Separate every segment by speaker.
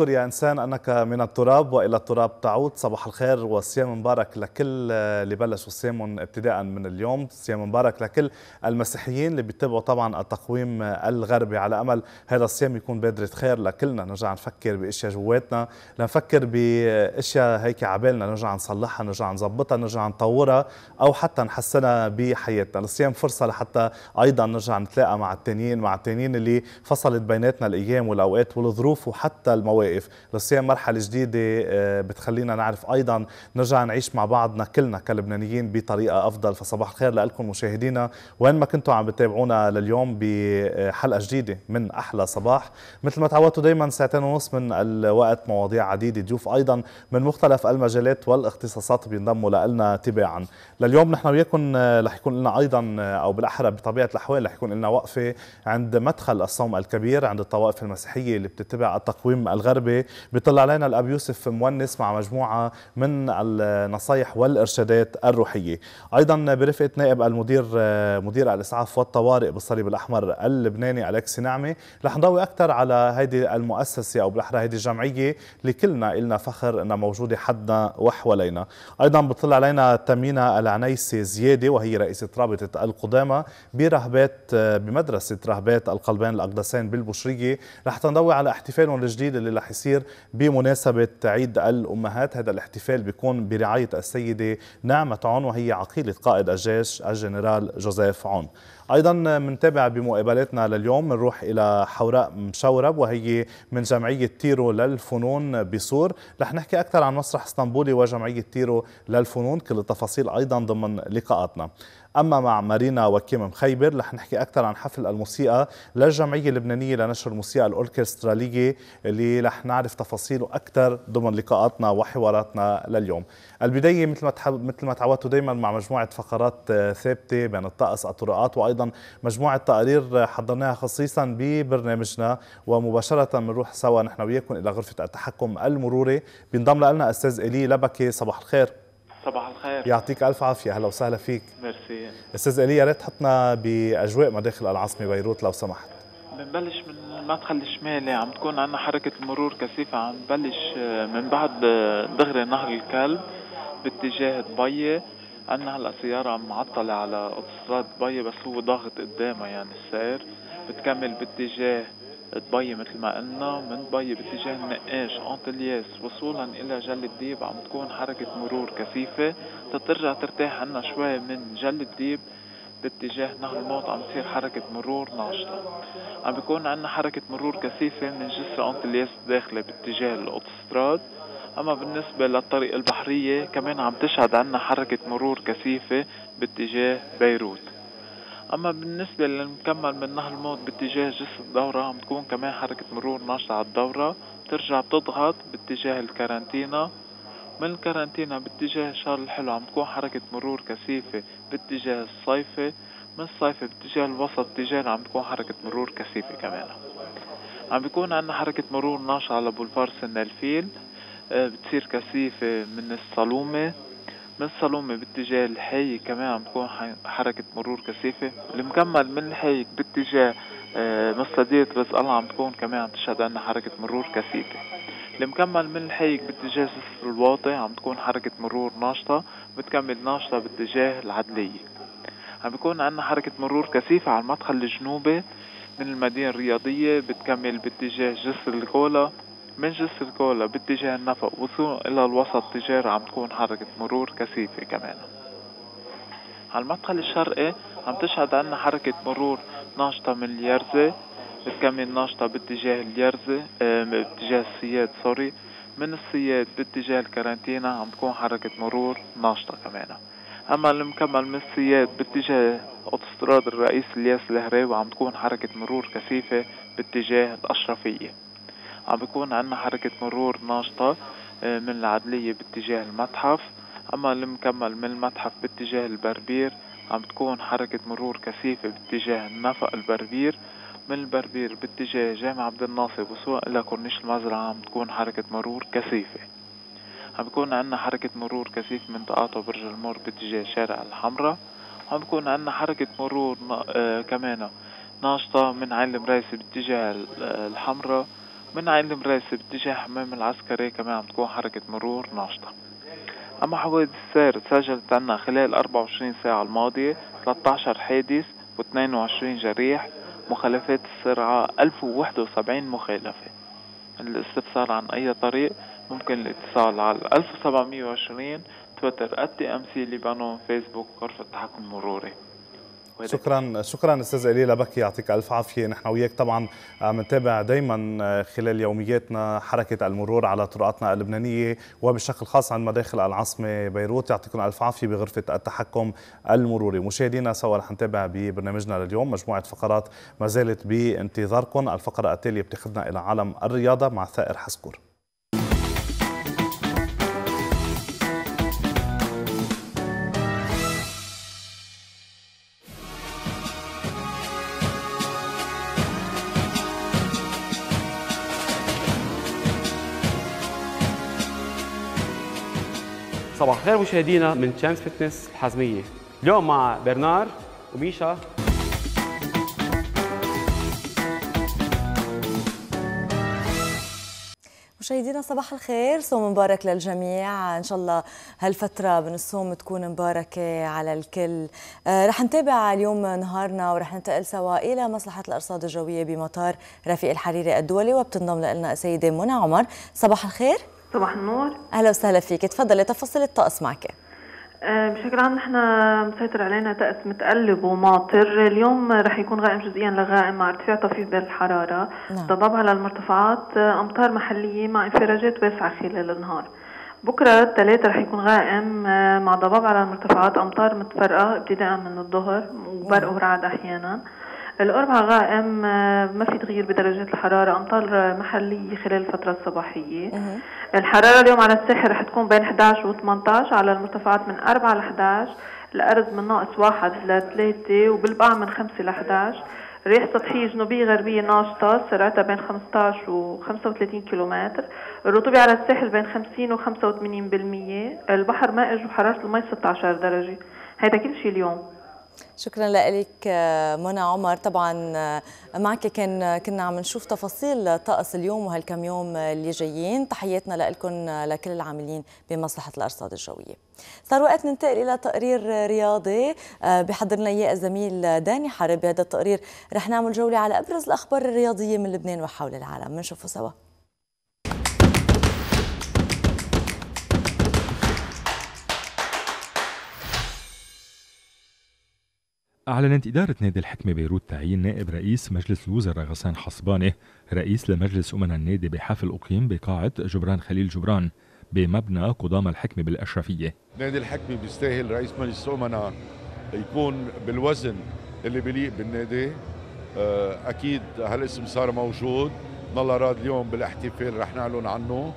Speaker 1: اذكر يا إنسان أنك من التراب وإلى التراب تعود صباح الخير وصيام مبارك لكل آه، اللي بلشوا صيامهم ابتداء من اليوم صيام مبارك لكل المسيحيين اللي بيتبعوا طبعا التقويم آه، الغربي على أمل هذا الصيام يكون بادرة خير لكلنا نرجع نفكر بأشياء جواتنا لنفكر بأشياء هيك عبالنا نرجع نصلحها نرجع نظبطها نرجع نطورها أو حتى نحسنها بحياتنا الصيام فرصة لحتى أيضا نرجع نتلاقى مع التانيين مع التانيين اللي فصلت بيناتنا الأيام والأوقات والظروف وحتى المواقف الواقف للصيام مرحله جديده آه، بتخلينا نعرف ايضا نرجع نعيش مع بعضنا كلنا كلبنانيين بطريقه افضل فصباح الخير لكم مشاهدينا وين ما كنتوا عم بتابعونا لليوم بحلقه جديده من احلى صباح مثل ما تعودتوا دائما ساعتين ونص من الوقت مواضيع عديده ضيوف ايضا من مختلف المجالات والاختصاصات بينضموا لنا تباعا لليوم نحن وياكم آه، رح يكون لنا ايضا آه، او بالاحرى بطبيعه الاحوال رح يكون لنا وقفه عند مدخل الصوم الكبير عند الطوائف المسيحيه اللي بتتبع التقويم الغربي الغربي بيطلع علينا الأب يوسف مونس مع مجموعة من النصايح والإرشادات الروحية أيضا برفقة نائب المدير مدير الإسعاف والطوارئ بالصليب الأحمر اللبناني ألكسي نعمة رح نضوي أكثر على هيدي المؤسسة أو بالأحرى هيدي الجمعية اللي كلنا إلنا فخر أنها موجودة حدنا وحوالينا أيضا بتطلع علينا تمينة العنيسي زيادة وهي رئيسة رابطة القدامى برهبات بمدرسة رهبات القلبان الأقدسين بالبشرية رح تنضوي على احتفالهم الجديد اللي رح رح يصير بمناسبة عيد الأمهات هذا الاحتفال بيكون برعاية السيدة نعمة عون وهي عقيلة قائد الجيش الجنرال جوزيف عون ايضا منتابع بمقابلاتنا لليوم بنروح الى حوراء مشورب وهي من جمعيه تيرو للفنون بسور رح نحكي اكثر عن مسرح اسطنبولي وجمعيه تيرو للفنون كل التفاصيل ايضا ضمن لقاءاتنا أما مع مارينا وكيم مخيبر رح نحكي أكثر عن حفل الموسيقى للجمعية اللبنانية لنشر الموسيقى الأوركسترالية اللي رح نعرف تفاصيله أكثر ضمن لقاءاتنا وحواراتنا لليوم البداية مثل ما مثل ما تعودتوا دائما مع مجموعة فقرات آه، ثابتة بين الطقس الطرقات وأيضا مجموعة تقارير حضرناها خصيصا ببرنامجنا ومباشرة بنروح سوا نحن وياكم إلى غرفة التحكم المروري بينضم لنا أستاذ إلي لبكي صباح الخير
Speaker 2: صباح الخير يعطيك
Speaker 1: الف عافيه اهلا وسهلا فيك ميرسي استاذ الي يا ريت تحطنا باجواء مداخل العاصمه بيروت لو سمحت
Speaker 2: بنبلش من المدخل الشمالي يعني عم تكون عندنا حركة مرور كثيفة عم بلش آه، من بعد آه، دغري نهر الكلب باتجاه دبي عندنا هلا سيارة معطلة على اوتوستراد دبي بس هو ضاغط قدامها يعني السير بتكمل باتجاه دبي مثل ما قلنا من دبي باتجاه النقاش انطلياس وصولا الى جل الديب عم تكون حركة مرور كثيفة تترجع ترتاح عنا شوي من جل الديب باتجاه نهر الموت عم تصير حركة مرور ناشطة عم بيكون عنا حركة مرور كثيفة من جسر انطلياس داخلة باتجاه الاوتوستراد اما بالنسبة للطريق البحرية كمان عم تشهد عنا حركة مرور كثيفة باتجاه بيروت اما بالنسبة للمكمل من نهر الموت باتجاه جسر الدورة بتكون كمان حركة مرور ناشطة على الدورة بترجع بتضغط باتجاه الكارانتينا من الكارانتينا باتجاه شارل الحلو عم تكون حركة مرور كثيفة باتجاه الصيفة من الصيفة باتجاه الوسط اتجاه عم تكون حركة مرور كثيفة كمان عم بيكون عندنا حركة مرور ناشطة على بولفار سن الفيل آه، بتصير كثيفة من الصالومة من صالومي باتجاه الحي كمان عم تكون حركة مرور كثيفة المكمل من الحي باتجاه آه، مصدية بس الله عم تكون كمان عم تشهد عنا حركة مرور كثيفة المكمل من الحي باتجاه سفر الواطي عم تكون حركة مرور ناشطة بتكمل ناشطة باتجاه العدلية عم بيكون عنا حركة مرور كثيفة على المدخل الجنوبي من المدينة الرياضية بتكمل باتجاه جسر الكولا من جسر الكولا باتجاه النفق وصولا إلى الوسط تجارة عم تكون حركة مرور كثيفة كمان على المدخل الشرقي عم تشهد عنا حركة مرور ناشطة من اليرزة بتكمل ناشطة باتجاه اليرزة اه باتجاه السياد سوري من السياد باتجاه الكارنتينا عم تكون حركة مرور ناشطة كمان أما المكمل من السياد باتجاه أوتوستراد الرئيس الياس الهراوي عم تكون حركة مرور كثيفة باتجاه الأشرفية عم بيكون عندنا حركة مرور ناشطة آه، من العدلية باتجاه المتحف أما اللي مكمل من المتحف باتجاه البربير عم تكون حركة مرور كثيفة باتجاه نفق البربير من البربير باتجاه جامع عبد الناصب وسواء إلى كورنيش المزرعة عم تكون حركة مرور كثيفة عم بيكون عندنا حركة مرور كثيف من تقاطع برج المور باتجاه شارع الحمراء عم بيكون عندنا حركة مرور آه كمان ناشطة من عين المرايسي باتجاه آه، الحمراء من عند مراسي باتجاه حمام العسكري كمان عم تكون حركة مرور ناشطة أما حوادث السير تسجلت عنا خلال 24 ساعة الماضية 13 حادث و22 جريح مخالفات السرعة 1071 مخالفة الاستفسار عن أي طريق ممكن الاتصال على 1720 تويتر أتي أم سي لبنان فيسبوك غرفة تحكم مروري
Speaker 1: شكرا شكرا استاذ الي لبكي يعطيك الف عافيه نحن وياك طبعا عم آه، نتابع دائما آه، خلال يومياتنا حركه المرور على طرقاتنا اللبنانيه وبشكل خاص عن مداخل العاصمه بيروت يعطيكم الف عافيه بغرفه التحكم المروري مشاهدينا سوا رح نتابع ببرنامجنا لليوم مجموعه فقرات ما زالت بانتظاركم الفقره التاليه بتاخذنا الى عالم الرياضه مع ثائر حسكور
Speaker 3: صباح الخير مشاهدينا من تشامس فتنس الحازميه اليوم مع برنار وميشا
Speaker 4: مشاهدينا صباح الخير صوم مبارك للجميع ان شاء الله هالفتره من الصوم تكون مباركه على الكل آه، رح نتابع اليوم نهارنا ورح ننتقل سوا الى مصلحه الارصاد الجويه بمطار رفيق الحريري الدولي وبتنضم لنا السيده منى عمر صباح الخير صباح النور اهلا وسهلا فيك تفضلي تفاصيل
Speaker 2: الطقس معك آه، بشكل عام نحن مسيطر علينا طقس متقلب وماطر اليوم رح يكون غائم جزئيا لغائم مع ارتفاع طفيف بالحرارة نعم. ضباب على المرتفعات آه، أمطار محلية مع انفراجات واسعة خلال النهار بكرة الثلاثة رح يكون غائم آه، مع ضباب على المرتفعات أمطار متفرقة ابتداء من الظهر وبرق نعم. ورعد أحيانا الأربعاء غائم آه، ما في تغيير بدرجات الحرارة أمطار آه، محلية خلال الفترة الصباحية الحرارة اليوم على الساحل رح تكون بين 11 و 18 على المرتفعات من 4 ل 11 الأرز من ناقص 1 ل 3 وبالبقع من 5 ل 11 ريح سطحية جنوبية غربية ناشطة سرعتها بين 15 و 35 كيلومتر الرطوبة على الساحل بين 50 و 85% البحر مائج وحرارة المي 16 درجة هيدا كل شيء اليوم شكرا لك
Speaker 4: منى عمر طبعا آه، معك كان كنا عم نشوف تفاصيل طقس اليوم وهالكم يوم اللي جايين تحياتنا لكم لكل العاملين بمصلحه الارصاد الجويه صار وقت ننتقل الى تقرير رياضي آه، بحضر لنا اياه الزميل داني حرب بهذا التقرير رح نعمل جوله على ابرز الاخبار الرياضيه من لبنان وحول العالم بنشوفه سوا
Speaker 1: أعلنت إدارة نادي الحكمة بيروت تعيين نائب رئيس مجلس الوزراء غسان حصباني رئيس لمجلس أمنا النادي بحفل أقيم بقاعة جبران خليل جبران بمبنى قضام الحكمة
Speaker 2: بالأشرفية
Speaker 5: نادي الحكمة بيستاهل رئيس مجلس أمنا يكون بالوزن اللي بليق بالنادي آه، أكيد هالاسم صار موجود الله راد اليوم بالاحتفال رح نعلن عنه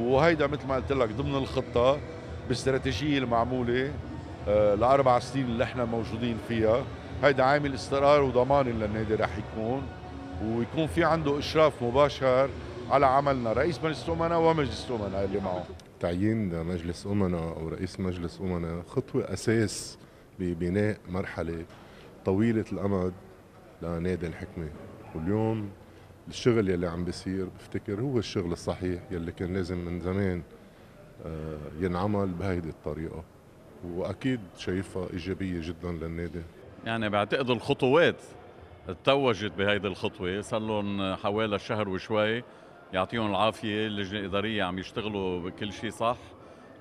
Speaker 5: وهيدا مثل ما قلت لك ضمن الخطة باستراتيجية المعمولة الاربع آه، سنين اللي احنا موجودين فيها هيدا عامل استقرار وضمان للنادي رح يكون ويكون في عنده اشراف مباشر على عملنا رئيس مجلس الامناء ومجلس الامناء اللي معه تعيين مجلس امناء او رئيس مجلس امناء خطوه اساس ببناء مرحله طويله الامد لنادي الحكمه واليوم الشغل يلي عم بيصير بفتكر هو الشغل الصحيح يلي كان لازم من زمان آه، ينعمل بهيدي الطريقه واكيد شايفها ايجابيه جدا للنادي
Speaker 6: يعني بعتقد الخطوات توجت بهيدي الخطوه صار لهم حوالي شهر وشوي يعطيهم العافيه اللجنه الاداريه عم يشتغلوا بكل شيء صح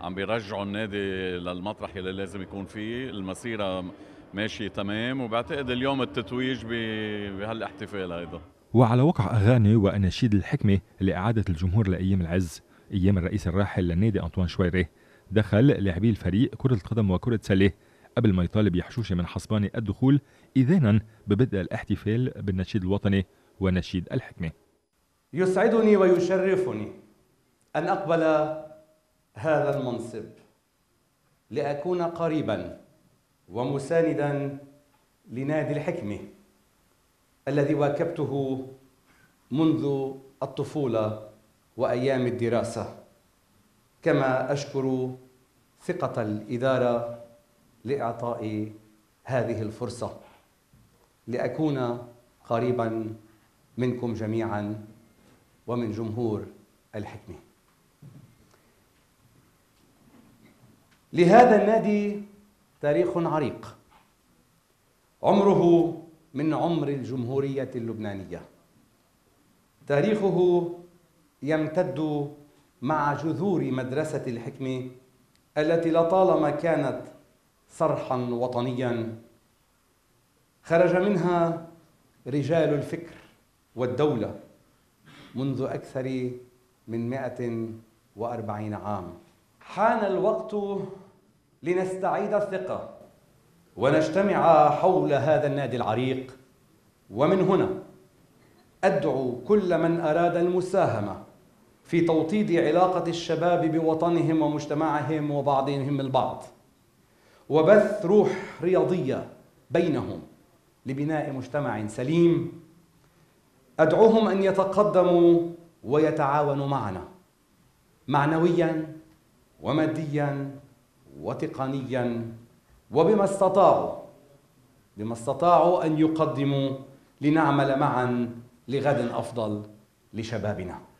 Speaker 6: عم بيرجعوا النادي للمطرح اللي لازم يكون فيه المسيره ماشيه تمام وبعتقد اليوم التتويج بهالاحتفال هيدا
Speaker 2: وعلى وقع اغاني واناشيد الحكمه
Speaker 1: لاعاده الجمهور لايام العز ايام الرئيس الراحل للنادي انطوان شويري دخل لاعبي الفريق كرة القدم وكرة سلة قبل ما يطالب يحشوشي من حصباني الدخول إذانا ببدء الاحتفال بالنشيد الوطني ونشيد الحكمة
Speaker 3: يسعدني ويشرفني أن أقبل هذا المنصب لأكون قريبا ومساندا لنادي الحكمة الذي واكبته منذ الطفولة وأيام الدراسة كما أشكر ثقة الإدارة لإعطاء هذه الفرصة لأكون قريبا منكم جميعا ومن جمهور الحكمه لهذا النادي تاريخ عريق عمره من عمر الجمهورية اللبنانية تاريخه يمتد مع جذور مدرسة الحكمة التي لطالما كانت صرحا وطنيا خرج منها رجال الفكر والدولة منذ أكثر من 140 عام حان الوقت لنستعيد الثقة ونجتمع حول هذا النادي العريق ومن هنا أدعو كل من أراد المساهمة في توطيد علاقة الشباب بوطنهم ومجتمعهم وبعضهم البعض وبث روح رياضية بينهم لبناء مجتمع سليم أدعوهم أن يتقدموا ويتعاونوا معنا معنويا وماديا وتقنيا وبما استطاعوا بما استطاعوا أن يقدموا لنعمل معا لغد أفضل لشبابنا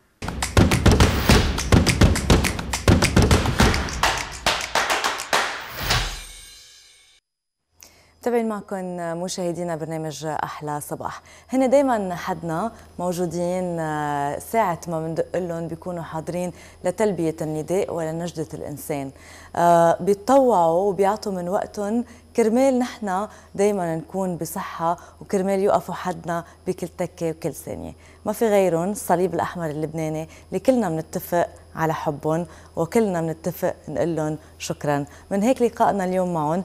Speaker 4: تابعين معكم مشاهدينا برنامج احلى صباح هن دائما حدنا موجودين آه، ساعه ما بندق لهم بيكونوا حاضرين لتلبيه النداء ولنجده الانسان آه، بيتطوعوا وبيعطوا من وقتهم كرمال نحن دائما نكون بصحة وكرمال يوقفوا حدنا بكل تكة وكل ثانية ما في غيرهم الصليب الأحمر اللبناني اللي كلنا بنتفق على حبهم وكلنا بنتفق نقول لهم شكرا من هيك لقائنا اليوم معهم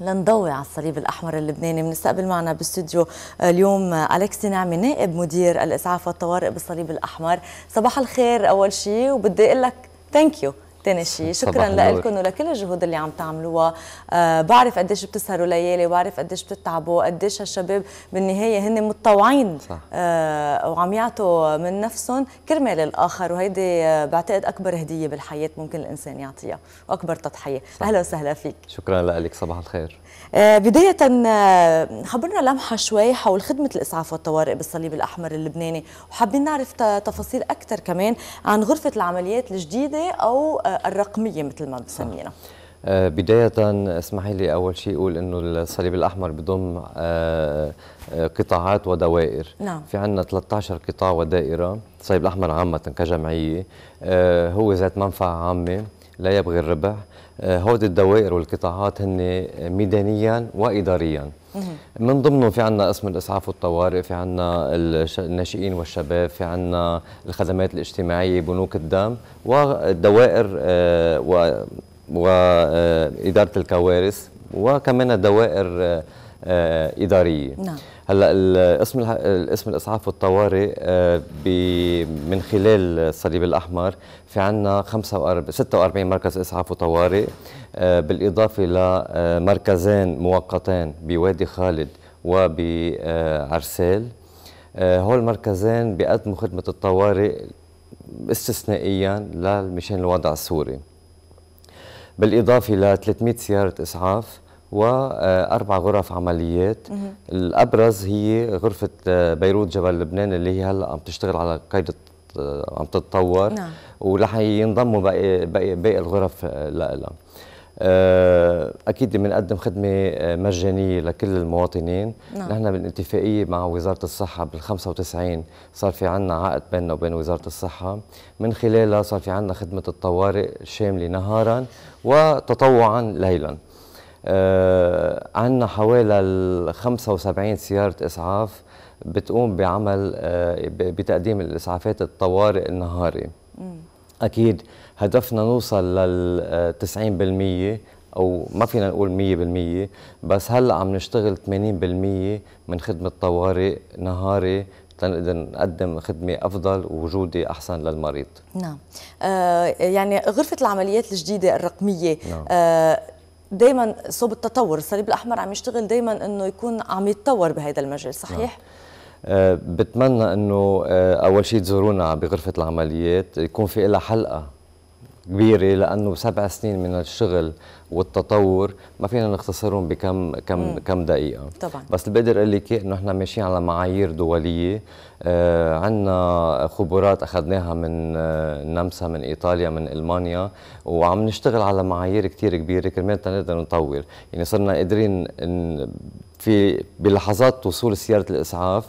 Speaker 4: لنضوي على الصليب الاحمر اللبناني بنستقبل معنا باستديو آه، اليوم آه، الكسي نعمي نائب مدير الاسعاف والطوارئ بالصليب الاحمر صباح الخير اول شيء وبدي اقول لك ثانك يو شيء شكرا لكم ولكل الجهود اللي عم تعملوها آه بعرف قديش بتسهروا ليالي وبعرف قديش بتتعبوا قديش هالشباب بالنهايه هن متطوعين آه وعم يعطوا من نفسهم كرمال الاخر وهيدي آه، بعتقد اكبر هديه بالحياه ممكن الانسان يعطيها واكبر تضحيه اهلا وسهلا فيك
Speaker 6: شكرا لك صباح الخير
Speaker 4: آه، بداية خبرنا آه، لمحة شوي حول خدمة الإسعاف والطوارئ بالصليب الأحمر اللبناني وحابين نعرف تفاصيل أكثر كمان عن غرفة العمليات الجديدة أو آه، الرقمية مثل ما بسمينا
Speaker 6: بداية اسمحي لي أول شيء أقول أنه الصليب الأحمر بضم قطاعات ودوائر نعم. في عندنا 13 قطاع ودائرة الصليب الأحمر عامة كجمعية هو ذات منفعة عامة لا يبغي الربح آه، هود الدوائر والقطاعات هن ميدانيا واداريا من ضمنه في عنا قسم الاسعاف والطوارئ في عنا الناشئين والشباب في عنا الخدمات الاجتماعيه بنوك الدم والدوائر آه، واداره الكوارث وكمان دوائر آه، اداريه نعم. هلا الاسم الاسم الاسعاف والطوارئ آه، من خلال الصليب الاحمر في عندنا 45 46 مركز اسعاف وطوارئ آه، بالاضافه لمركزين آه، مؤقتين بوادي خالد وبعرسال هول المركزين بيقدموا خدمه الطوارئ استثنائيا للمشان الوضع السوري بالاضافه ل 300 سياره اسعاف واربع غرف عمليات مه. الابرز هي غرفه آه، بيروت جبل لبنان اللي هي هلا عم تشتغل على قيد آه، عم تتطور نعم. ورح ينضموا باقي باقي, باقي الغرف آه، لها اكيد بنقدم خدمه مجانيه لكل المواطنين نعم. نحن بالاتفاقيه مع وزاره الصحه بال95 صار في عندنا عقد بيننا وبين وزاره الصحه من خلالها صار في عندنا خدمه الطوارئ شامله نهارا وتطوعا ليلا آه عندنا حوالي 75 سيارة إسعاف بتقوم بعمل آه بتقديم الإسعافات الطوارئ النهاري مم. أكيد هدفنا نوصل لل 90% آه، أو ما فينا نقول 100% بس هلأ عم نشتغل 80% من خدمة طوارئ نهاري لنقدر نقدم خدمة أفضل ووجودي أحسن للمريض
Speaker 4: نعم آه يعني غرفة العمليات الجديدة الرقمية نعم. آه دائما صوب التطور الصليب الاحمر عم يشتغل دائما انه يكون عم يتطور بهذا المجال صحيح نعم.
Speaker 6: أه بتمنى انه آه، اول شيء تزورونا بغرفه العمليات يكون في لها حلقه كبيره لانه سبع سنين من الشغل والتطور ما فينا نختصرهم بكم كم مم. كم دقيقه طبعا بس اللي بقدر اقول لك انه احنا ماشيين على معايير دوليه آه، عندنا خبرات اخذناها من النمسا آه، من ايطاليا من المانيا وعم نشتغل على معايير كثير كبيره كرمال نقدر نطور يعني صرنا قادرين في بلحظات وصول سياره الاسعاف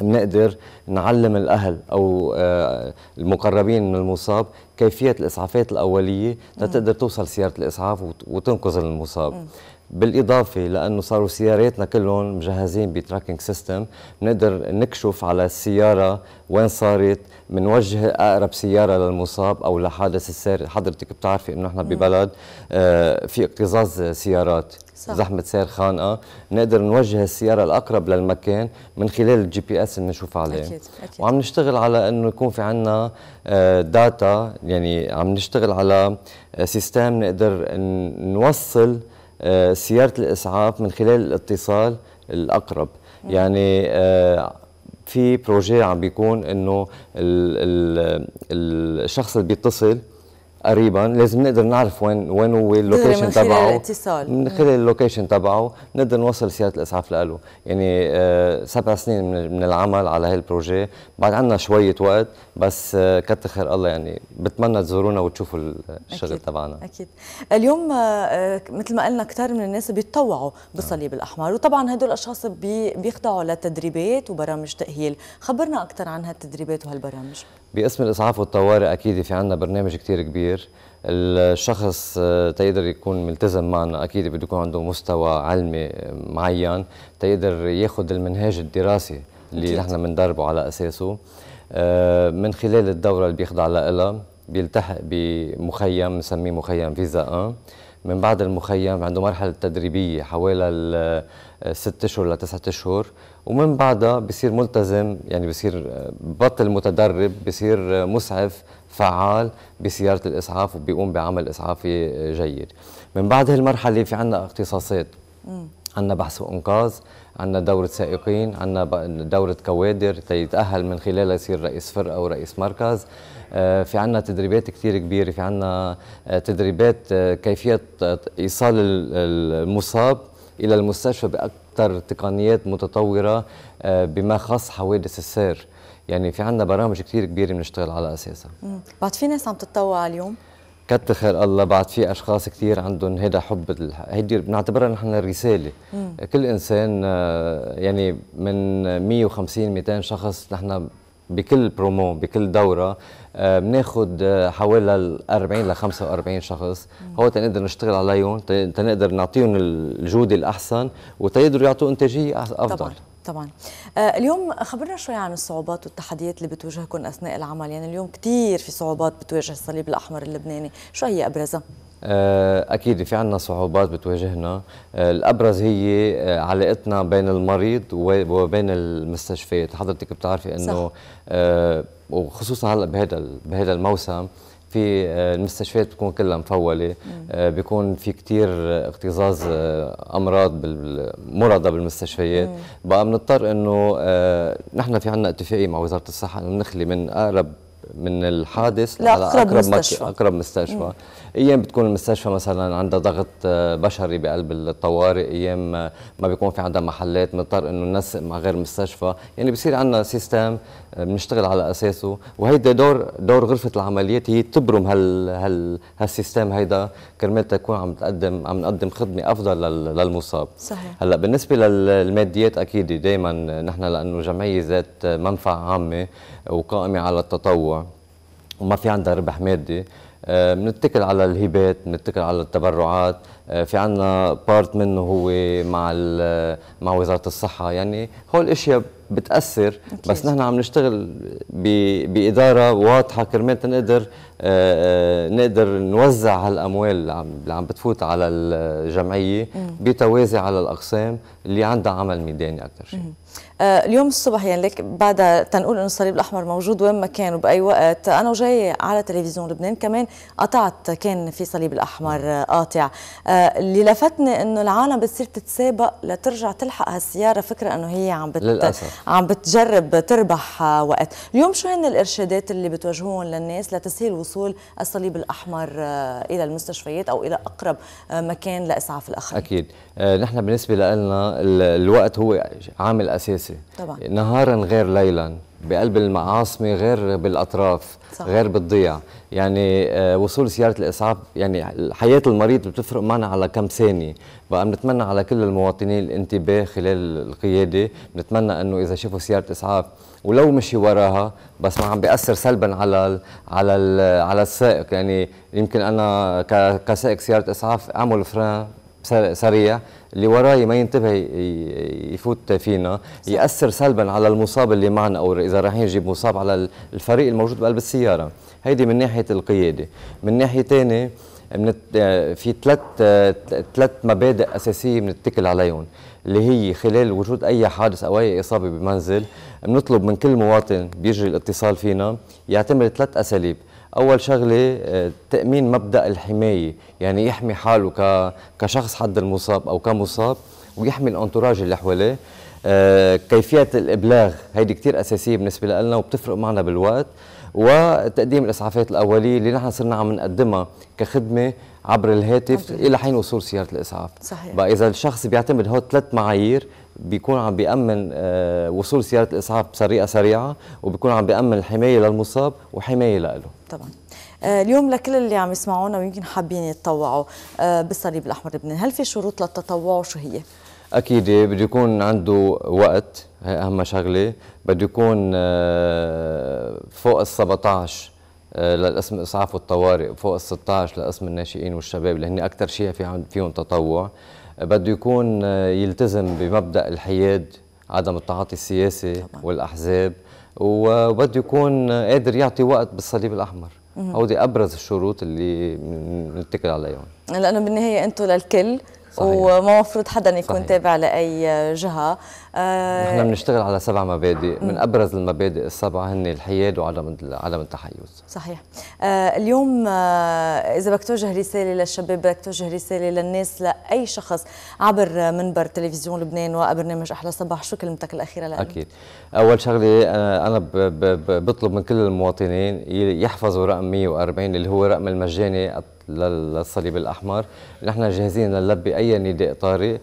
Speaker 6: بنقدر نعلم الاهل او آه، المقربين من المصاب كيفيه الاسعافات الاوليه لتقدر توصل سياره الاسعاف وتنقذ المصاب بالاضافه لانه صاروا سياراتنا كلهم مجهزين بتراكنج سيستم نقدر نكشف على السياره وين صارت بنوجه اقرب سياره للمصاب او لحادث السير حضرتك بتعرفي انه نحن ببلد آه، في اكتظاظ سيارات صح. زحمه سير خانقه نقدر نوجه السياره الاقرب للمكان من خلال الجي بي اس اللي بنشوف عليه أكيد. أكيد. وعم نشتغل على انه يكون في عندنا داتا آه، يعني عم نشتغل على سيستم آه، نقدر نوصل آه، سياره الاسعاف من خلال الاتصال الاقرب يعني آه، في بروجي عم بيكون انه الشخص اللي بيتصل قريبا لازم نقدر نعرف وين وين هو اللوكيشن تبعه من خلال الاتصال من خلال اللوكيشن تبعه نقدر نوصل سياره الاسعاف له يعني آه سبع سنين من, من العمل على هالبروجي بعد عندنا شويه وقت بس آه كتر خير الله يعني بتمنى تزورونا وتشوفوا الشغل أكيد. تبعنا
Speaker 4: اكيد اليوم آه مثل ما قلنا كثير من الناس بيتطوعوا بالصليب الاحمر وطبعا هدول الاشخاص بي بيخضعوا لتدريبات وبرامج تاهيل خبرنا اكثر عن هالتدريبات وهالبرامج
Speaker 6: باسم الاسعاف والطوارئ اكيد في عندنا برنامج كثير كبير الشخص آه، تقدر يكون ملتزم معنا اكيد بده يكون عنده مستوى علمي آه، معين تقدر ياخذ المنهاج الدراسي اللي نحن بندربه على اساسه آه، من خلال الدوره اللي بيخضع لها بيلتحق بمخيم بنسميه مخيم فيزا 1 من بعد المخيم عنده مرحلة تدريبية حوالي ست أشهر لتسعة أشهر ومن بعدها بصير ملتزم يعني بصير آه، بطل متدرب بصير آه، مسعف فعال بسيارة الإسعاف وبيقوم بعمل إسعافي آه، جيد من بعد هالمرحلة في عنا اختصاصات عندنا بحث وانقاذ عندنا دورة سائقين عندنا دورة كوادر تيتأهل من خلالها يصير رئيس فرقة أو رئيس مركز في عندنا تدريبات كثير كبيرة في عندنا تدريبات كيفية إيصال المصاب الى المستشفى باكثر تقنيات متطوره آه، بما خص حوادث السير يعني في عندنا برامج كثير كبيره بنشتغل على اساسها
Speaker 4: بعد في ناس عم تتطوع اليوم
Speaker 6: كتر خير الله بعد في اشخاص كثير عندهم هذا حب هيدي بنعتبرها نحن رساله مم. كل انسان آه، يعني من 150 200 شخص نحن بكل برومو بكل دوره آه، بناخد آه، حوالي 40 ل 45 شخص هو تنقدر نشتغل عليهم تنقدر نعطيهم الجوده الاحسن وتقدروا يعطوا انتاجيه افضل طبعا.
Speaker 4: طبعا آه، اليوم خبرنا شوي عن الصعوبات والتحديات اللي بتواجهكم اثناء العمل يعني اليوم كثير في صعوبات بتواجه الصليب الاحمر اللبناني شو هي ابرزها
Speaker 6: آه، أكيد في عنا صعوبات بتواجهنا آه، الأبرز هي علاقتنا بين المريض وبين المستشفيات حضرتك بتعرفي أنه وخصوصا هلا بهذا بهذا الموسم في آه، المستشفيات بتكون كلها مفوله آه، بيكون في كثير اكتظاظ آه، امراض مرضى بالمستشفيات بقى بنضطر انه نحن في عندنا اتفاقيه مع وزاره الصحه انه نخلي من اقرب من الحادث على اقرب مستشفى اقرب مستشفى مم. ايام بتكون المستشفى مثلا عندها ضغط آه، بشري بقلب الطوارئ ايام آه، ما بيكون في عندها محلات مضطر انه ننسق مع غير مستشفى يعني بصير عندنا سيستم آه، بنشتغل على اساسه وهيدا دور دور غرفه العمليات هي تبرم هال هال هالسيستم هيدا كرمال تكون عم تقدم عم نقدم خدمه افضل للمصاب صحيح هلا بالنسبه للماديات اكيد دائما نحن لانه جمعيه ذات منفعه عامه وقائمه على التطوع وما في عندها ربح مادي آه، بنتكل على الهبات بنتكل على التبرعات آه، في عنا بارت منه هو مع مع وزاره الصحه يعني هول الاشياء بتاثر بس نحن عم نشتغل باداره واضحه كرمال نقدر آه، نقدر نوزع هالاموال اللي عم بتفوت على الجمعيه بتوازي على الاقسام اللي عندها عمل ميداني اكثر شيء
Speaker 4: آه، اليوم الصبح يعني لك بعد تنقول انه الصليب الاحمر موجود وين ما كان وباي وقت انا وجاي على تلفزيون لبنان كمان قطعت كان في صليب الاحمر آه، قاطع آه، اللي لفتني انه العالم بتصير تتسابق لترجع تلحق هالسياره فكره انه هي عم بت للأسف. عم بتجرب تربح وقت اليوم شو هن الارشادات اللي بتوجهون للناس لتسهيل وصول الصليب الاحمر الى المستشفيات او الى اقرب مكان لاسعاف الاخرين
Speaker 6: اكيد نحن بالنسبه لنا الوقت هو عامل اساسي القدسي طبعا نهارا غير ليلا بقلب المعاصمه غير بالاطراف صح. غير بالضيع يعني آه، وصول سياره الاسعاف يعني حياه المريض بتفرق معنا على كم ثانيه بقى بنتمنى على كل المواطنين الانتباه خلال القياده بنتمنى انه اذا شافوا سياره اسعاف ولو مشي وراها بس ما عم بياثر سلبا على على على السائق يعني يمكن انا كسائق سياره اسعاف اعمل فران سريع اللي وراي ما ينتبه يفوت فينا ياثر سلبا على المصاب اللي معنا او اذا رايحين نجيب مصاب على الفريق الموجود بقلب السياره هيدي من ناحيه القياده من ناحيه ثانيه من في ثلاث ثلاث مبادئ اساسيه بنتكل عليهم اللي هي خلال وجود اي حادث او اي اصابه بمنزل بنطلب من كل مواطن بيجري الاتصال فينا يعتمد ثلاث اساليب اول شغله آه، تامين مبدا الحمايه يعني يحمي حاله كشخص حد المصاب او كمصاب ويحمي الانتوراج اللي حواليه آه، كيفيه الابلاغ هيدي كثير اساسيه بالنسبه لنا وبتفرق معنا بالوقت وتقديم الاسعافات الاوليه اللي نحن صرنا عم نقدمها كخدمه عبر الهاتف عبر الى حين وصول سياره الاسعاف صحيح بقى اذا الشخص بيعتمد هو ثلاث معايير بيكون عم بيامن آه، وصول سياره الاسعاف بطريقه سريعه وبيكون عم بيامن الحمايه للمصاب وحمايه له
Speaker 4: طبعا آه، اليوم لكل اللي عم يسمعونا ويمكن حابين يتطوعوا آه، بالصليب الاحمر لبنان هل في شروط للتطوع وشو هي
Speaker 6: اكيد إيه، بده يكون عنده وقت هي اهم شغله بده يكون آه، فوق ال 17 لقسم الاسعاف والطوارئ فوق ال 16 لقسم الناشئين والشباب اللي هن اكثر شيء في فيهم تطوع بده يكون يلتزم بمبدا الحياد عدم التعاطي السياسي طبعا. والاحزاب وبده يكون قادر يعطي وقت بالصليب الاحمر هودي ابرز الشروط اللي بنتكل عليهم
Speaker 4: لانه بالنهايه انتم للكل صحيح. وما مفروض حدا يكون صحيح. تابع لاي جهه آه نحن
Speaker 6: بنشتغل على سبع مبادئ من ابرز المبادئ السبعه هن الحياد وعدم عدم التحيز
Speaker 4: صحيح آه اليوم آه اذا بدك توجه رساله للشباب بدك توجه رساله للناس لاي شخص عبر منبر تلفزيون لبنان وبرنامج احلى صباح شو كلمتك الاخيره لأنه؟
Speaker 6: اكيد اول شغله آه، انا بطلب من كل المواطنين يحفظوا رقم 140 اللي هو رقم المجاني للصليب الأحمر نحن جاهزين نلبي أي نداء طارئ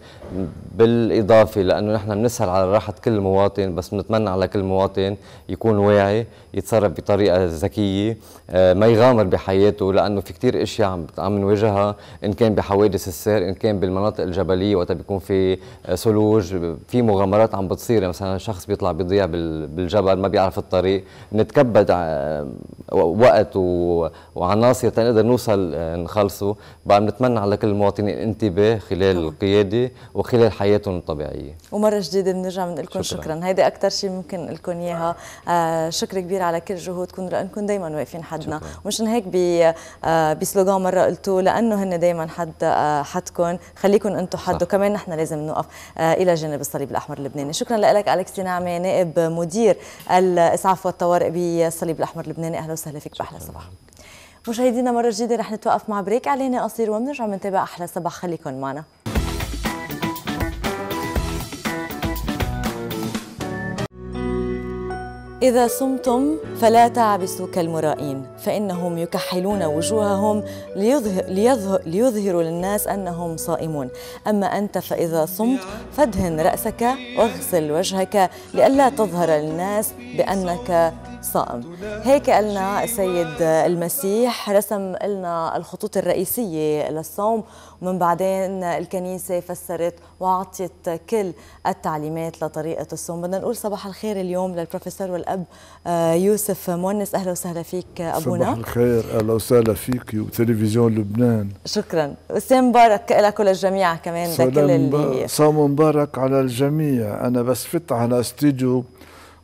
Speaker 6: بالإضافة لأنه نحن بنسهل على راحة كل مواطن بس بنتمنى على كل مواطن يكون واعي يتصرف بطريقة ذكية آه، ما يغامر بحياته لأنه في كثير أشياء عم نواجهها إن كان بحوادث السير إن كان بالمناطق الجبلية وقت بيكون في ثلوج في مغامرات عم بتصير يعني مثلا شخص بيطلع بيضيع بالجبل ما بيعرف الطريق نتكبد آه، وقت وعناصر تنقدر نوصل آه، نخلصه بقى بنتمنى على كل المواطنين الانتباه خلال طبعا. القياده وخلال حياتهم الطبيعيه
Speaker 4: ومره جديده بنرجع بنقول لكم شكرا, شكرا. هيدي اكثر شيء ممكن لكم اياها آه شكر كبير على كل جهودكم لانكم دائما واقفين حدنا ومشان هيك ب آه بسلوغان مره قلتوا لانه هن دائما حد آه حدكم خليكم انتم حد وكمان نحن لازم نوقف آه الى جانب الصليب الاحمر اللبناني شكرا لك الكس نعمه نائب مدير الاسعاف والطوارئ بالصليب الاحمر اللبناني اهلا وسهلا فيك باحلى صباح مشاهدينا مرة جديدة رح نتوقف مع بريك علينا قصير وبنرجع بنتابع أحلى صباح خليكن معنا إذا صمتم فلا تعبسوا كالمرائين فإنهم يكحلون وجوههم ليظهر ليظهر ليظهروا للناس أنهم صائمون أما أنت فإذا صمت فادهن رأسك واغسل وجهك لئلا تظهر للناس بأنك صائم هيك قالنا السيد المسيح رسم لنا الخطوط الرئيسية للصوم ومن بعدين الكنيسة فسرت وعطيت كل التعليمات لطريقة الصوم بدنا نقول صباح الخير اليوم للبروفيسور والأب آه، يوسف مونس أهلا وسهلا فيك أبونا صباح
Speaker 5: الخير أهلا وسهلا فيك وتلفزيون لبنان
Speaker 4: شكرا وسام مبارك لك وللجميع كمان لكل اللي
Speaker 5: صوم مبارك على الجميع أنا بس فت على استديو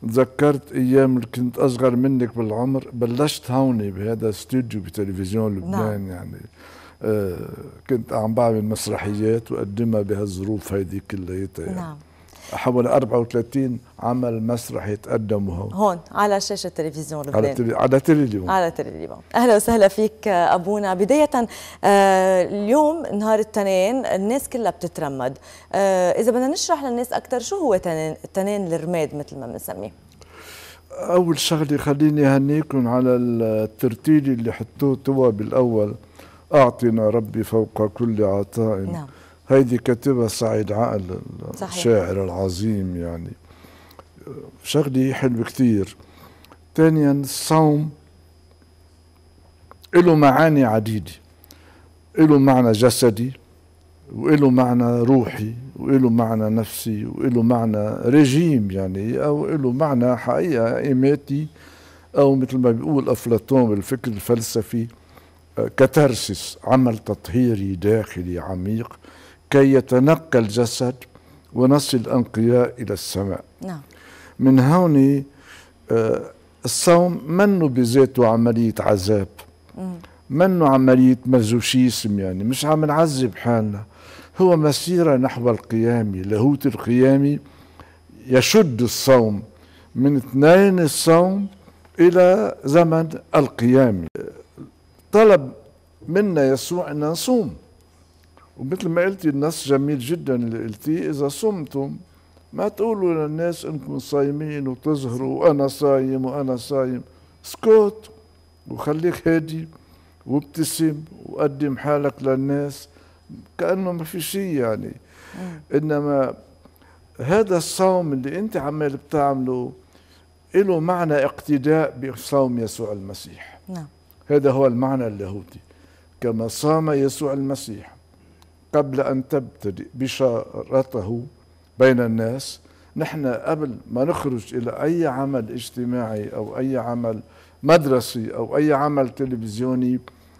Speaker 5: تذكرت ايام اللي كنت اصغر منك بالعمر بلشت هوني بهذا استوديو بتلفزيون نعم. لبنان نعم. يعني آه كنت عم بعمل مسرحيات واقدمها بهالظروف هيدي كلياتها يعني. نعم حوالي 34 عمل مسرحي تقدموا هون هون
Speaker 4: على شاشه تلفزيون لبنان على تلي...
Speaker 5: على تلفزيون على
Speaker 4: تلفزيون اهلا وسهلا فيك ابونا بدايه آه اليوم نهار التنين الناس كلها بتترمد آه اذا بدنا نشرح للناس اكثر شو هو تنين التنين الرماد مثل ما بنسميه
Speaker 5: اول شغله خليني هنيكم على الترتيل اللي حطوه توا بالاول اعطنا ربي فوق كل عطاء نعم هيدي كتبها سعيد عقل الشاعر العظيم يعني شغلة حلوة كتير ثانيا الصوم له معاني عديدة له معنى جسدي وله معنى روحي وله معنى نفسي وله معنى رجيم يعني او له معنى حقيقه ايماتي او مثل ما بيقول افلاطون بالفكر الفلسفي آه، كاتارسيس عمل تطهيري داخلي عميق كي يتنقى الجسد ونصل الأنقياء إلى السماء نعم. من هون آه، الصوم منه بذاته عملية عذاب منه عملية مازوشيسم يعني مش عم نعذب حالنا هو مسيرة نحو القيامة لاهوت القيامة يشد الصوم من اثنين الصوم إلى زمن القيامة طلب منا يسوع أن نصوم ومثل ما قلتي النص جميل جدا اللي قلتيه اذا صمتم ما تقولوا للناس انكم صايمين وتظهروا وانا صايم وانا صايم اسكت وخليك هادي وابتسم وقدم حالك للناس كانه ما في شيء يعني انما هذا الصوم اللي انت عمال بتعمله له معنى اقتداء بصوم يسوع المسيح نعم. هذا هو المعنى اللاهوتي كما صام يسوع المسيح قبل أن تبتدئ بشارته بين الناس نحن قبل ما نخرج إلى أي عمل اجتماعي أو أي عمل مدرسي أو أي عمل تلفزيوني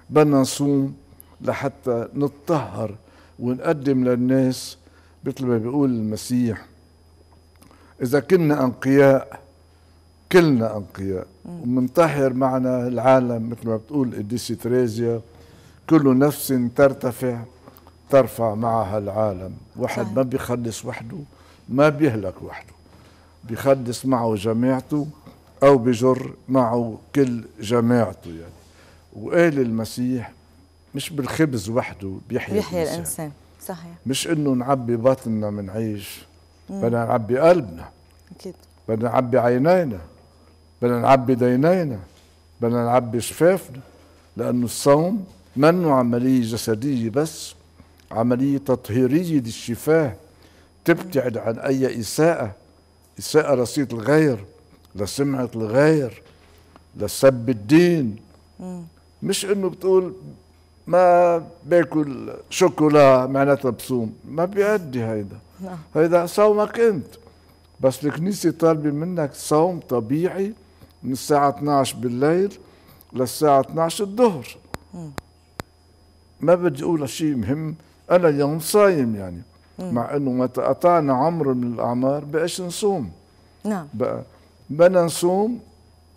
Speaker 5: بدنا نصوم لحتى نتطهر ونقدم للناس مثل ما بيقول المسيح إذا كنا أنقياء كلنا أنقياء ومنطهر معنا العالم مثل ما بتقول قديسة تريزيا كل نفس ترتفع ترفع معها العالم واحد ما بيخلص وحده ما بيهلك وحده بيخلص معه جماعته أو بجر معه كل جماعته يعني وقال المسيح مش بالخبز وحده بيحيى بيحيى الإنسان, الإنسان. صحيح مش إنه نعبي بطننا منعيش بدنا نعبي قلبنا أكيد بدنا نعبي عينينا بدنا نعبي دينينا بدنا نعبي شفافنا لأنه الصوم منه عملية جسدية بس عملية تطهيرية للشفاه تبتعد عن أي إساءة إساءة لصيت الغير لسمعة الغير لسب الدين مش إنه بتقول ما باكل شوكولا معناتها بصوم ما بيأدي هيدا نعم. هيدا صومك أنت بس الكنيسة طالبة منك صوم طبيعي من الساعة 12 بالليل للساعة 12 الظهر ما بدي أقول شيء مهم انا اليوم صايم يعني مم. مع انه متى قطعنا عمر من الاعمار بقاش نصوم نعم بقى بدنا نصوم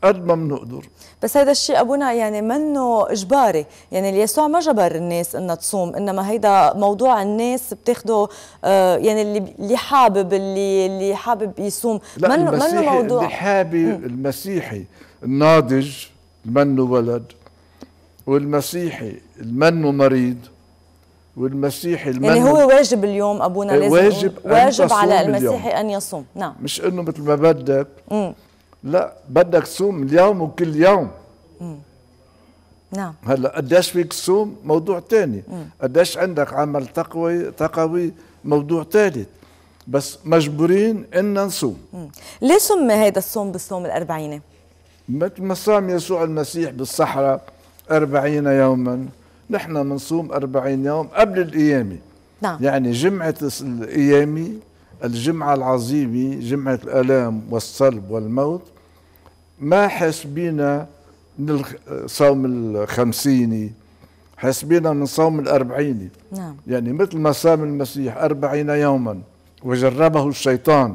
Speaker 5: قد ما بنقدر بس
Speaker 4: هذا الشيء ابونا يعني منه اجباري يعني يسوع ما جبر الناس انها تصوم انما هيدا موضوع الناس بتاخده آه يعني اللي اللي حابب اللي اللي حابب
Speaker 5: يصوم منه منه موضوع اللي حابب المسيحي الناضج منه ولد والمسيحي منه مريض والمسيحي المن يعني هو واجب اليوم ابونا إيه، لازم واجب واجب على المسيحي
Speaker 4: اليوم. ان يصوم نعم
Speaker 5: مش انه مثل ما بدك مم. لا بدك تصوم اليوم وكل يوم مم. نعم هلا قديش فيك تصوم موضوع ثاني قديش عندك عمل تقوي تقوي موضوع ثالث بس مجبورين ان نصوم
Speaker 4: ليه سمي هذا الصوم بالصوم الأربعيني؟
Speaker 5: مثل ما صام يسوع المسيح بالصحراء أربعين يوما نحن بنصوم 40 يوم قبل القيامه نعم يعني جمعه القيامه الجمعه العظيمه جمعه الالام والصلب والموت ما حاسبينا من صوم الخمسيني حاسبينا من صوم الأربعيني نعم. يعني مثل ما صام المسيح أربعين يوما وجربه الشيطان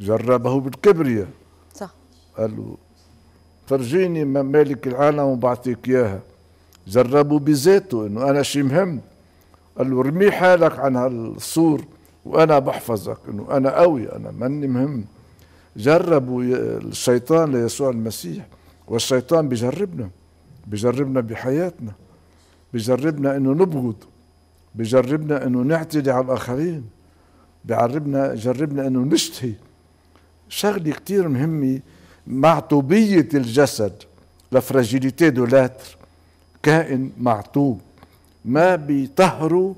Speaker 5: جربه بالكبرياء صح قال له فرجيني ملك العالم وبعطيك إياها جربوا بذاته انه انا شي مهم قال له ارمي حالك عن هالسور وانا بحفظك انه انا قوي انا ماني مهم جربوا الشيطان ليسوع المسيح والشيطان بجربنا بجربنا بحياتنا بجربنا انه نبغض بجربنا انه نعتدي على الاخرين بجربنا جربنا انه نشتهي شغله كثير مهمه معطوبيه الجسد لفراجيليتي دو لاتر كائن معطوب ما بيطهروا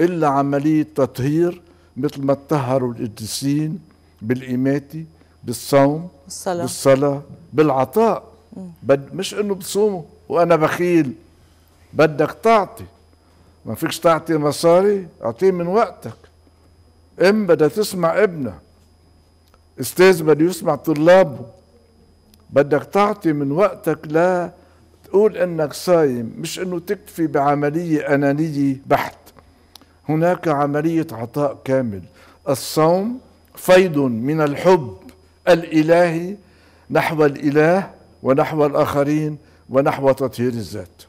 Speaker 5: إلا عملية تطهير مثل ما تطهروا القديسين بالاماتي بالصوم الصلاة. بالصلاة بالعطاء بد مش إنه بصوموا وأنا بخيل بدك تعطي ما فيكش تعطي مصاري اعطيه من وقتك ام بدها تسمع ابنها استاذ بده يسمع طلابه بدك تعطي من وقتك لا قول انك صايم مش انه تكتفي بعمليه انانيه بحت هناك عمليه عطاء كامل الصوم فيض من الحب الالهي نحو الاله ونحو الاخرين ونحو تطهير الذات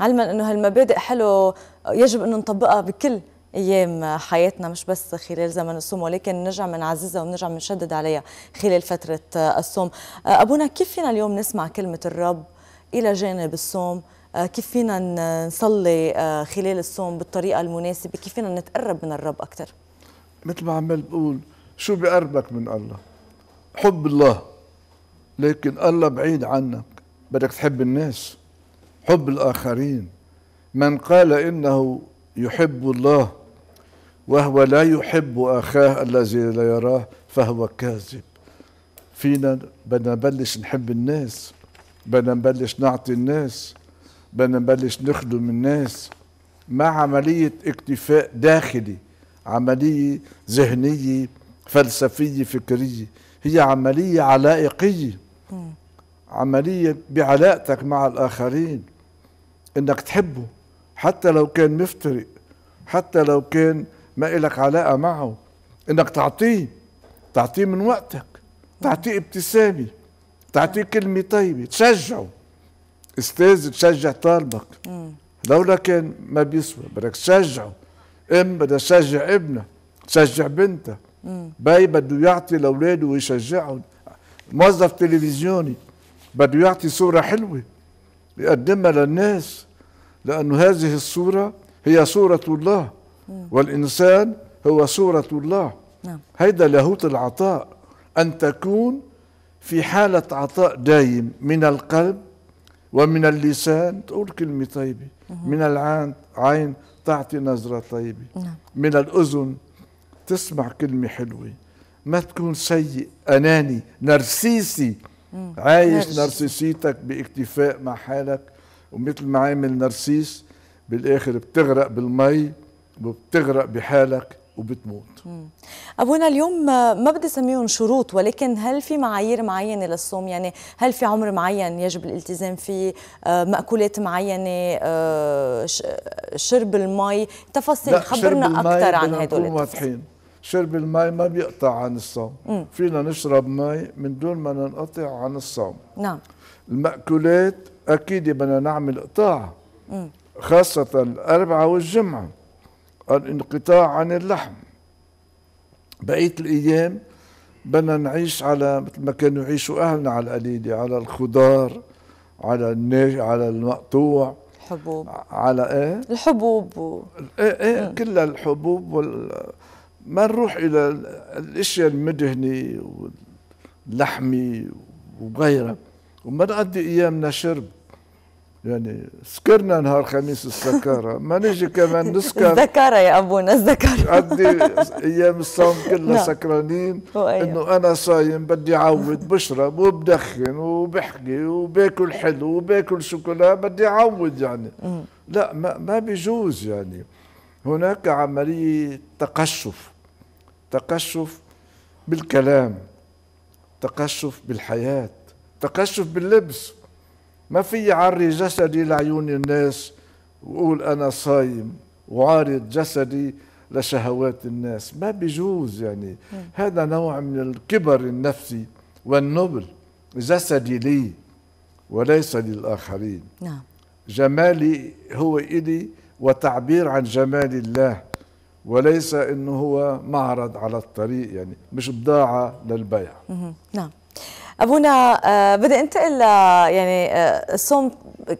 Speaker 4: علما انه هالمبادئ حلو يجب انه نطبقها بكل ايام حياتنا مش بس خلال زمن الصوم ولكن نرجع بنعززها ونرجع بنشدد عليها خلال فتره الصوم ابونا كيف فينا اليوم نسمع كلمه الرب إلى جانب الصوم آه، كيف فينا نصلي آه، خلال الصوم بالطريقة المناسبة كيف فينا نتقرب من الرب أكثر
Speaker 5: مثل ما عمال بقول شو بقربك من الله حب الله لكن الله بعيد عنك بدك تحب الناس حب الآخرين من قال إنه يحب الله وهو لا يحب أخاه الذي لا يراه فهو كاذب فينا بدنا نبلش نحب الناس بدنا نبلش نعطي الناس بدنا نبلش نخدم الناس مع عملية اكتفاء داخلي عملية ذهنية فلسفية فكرية هي عملية علائقية عملية بعلاقتك مع الآخرين إنك تحبه حتى لو كان مفترق حتى لو كان ما إلك علاقة معه إنك تعطيه تعطيه من وقتك تعطيه ابتسامه تعطيه كلمه طيبه تشجعه استاذ تشجع طالبك لولا كان ما بيسوى بدك تشجعه ام بدها تشجع ابنها تشجع بنتها باي بده يعطي لاولاده ويشجعهم موظف تلفزيوني بده يعطي صوره حلوه يقدمها للناس لانه هذه الصوره هي صوره الله والانسان هو صوره الله نعم. هيدا لاهوت العطاء ان تكون في حالة عطاء دايم من القلب ومن اللسان تقول كلمة طيبة من العين عين تعطي نظرة طيبة نعم. من الأذن تسمع كلمة حلوة ما تكون سيء أناني نرسيسي عايش نرسيسيتك باكتفاء مع حالك ومثل ما عامل نرسيس بالآخر بتغرق بالمي وبتغرق بحالك وبتموت
Speaker 4: ابونا اليوم ما بدي اسميهم شروط ولكن هل في معايير معينه للصوم يعني هل في عمر معين يجب الالتزام فيه آه، ماكولات معينه آه، شرب المي تفاصيل خبرنا اكثر عن هدول واضحين
Speaker 5: شرب المي ما بيقطع عن الصوم مم. فينا نشرب مي من دون ما ننقطع عن الصوم نعم المأكولات أكيد بدنا نعمل إقطاع خاصة الأربعة والجمعة الانقطاع عن اللحم بقية الأيام بدنا نعيش على مثل ما كانوا يعيشوا أهلنا على القليلة على الخضار على الناج على المقطوع حبوب على ايه الحبوب و... ايه ايه كلها الحبوب وال... ما نروح الى الاشياء المدهنه واللحمه وغيرها وما نقضي ايامنا شرب يعني سكرنا نهار خميس السكاره ما نجي كمان نسكر
Speaker 4: الذكاره يا ابونا الذكاره
Speaker 5: عندي ايام الصوم كلها نعم. سكرانين انه انا صايم بدي اعوض بشرب وبدخن وبحكي وباكل حلو وباكل شوكولا بدي اعوض يعني لا ما, ما بيجوز يعني هناك عمليه تقشف تقشف بالكلام تقشف بالحياه تقشف باللبس ما في عري جسدي لعيون الناس وقول أنا صايم وعارض جسدي لشهوات الناس ما بيجوز يعني هذا نوع من الكبر النفسي والنبل جسدي لي وليس للآخرين نعم. جمالي هو إلي وتعبير عن جمال الله وليس أنه هو معرض على الطريق يعني مش بضاعة للبيع نعم
Speaker 4: ابونا آه، بدي انتقل آه، يعني آه، الصوم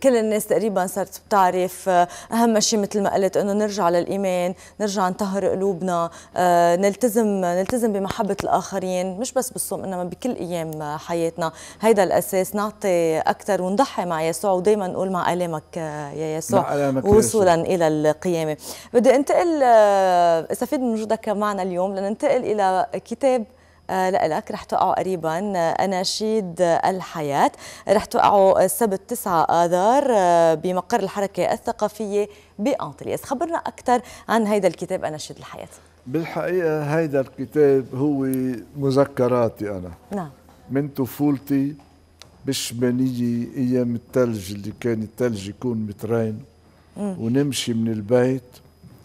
Speaker 4: كل الناس تقريبا صارت بتعرف اهم شيء مثل ما قلت انه نرجع للايمان نرجع نطهر قلوبنا نلتزم نلتزم بمحبه الاخرين مش بس بالصوم انما بكل ايام حياتنا هيدا الاساس نعطي اكثر ونضحي مع يسوع ودائما نقول مع الامك يا يسوع وصولا الى القيامه بدي انتقل استفيد من وجودك معنا اليوم لننتقل الى كتاب آه، لإلك رح تقعوا قريبا آه، أناشيد آه، الحياة رح تقعوا السبت 9 آذار بمقر الحركة الثقافية بأنطلياس خبرنا أكثر عن هذا الكتاب أناشيد الحياة
Speaker 5: بالحقيقة هذا الكتاب هو مذكراتي أنا نعم من طفولتي بالشمالية أيام الثلج اللي كان الثلج يكون مترين ونمشي من البيت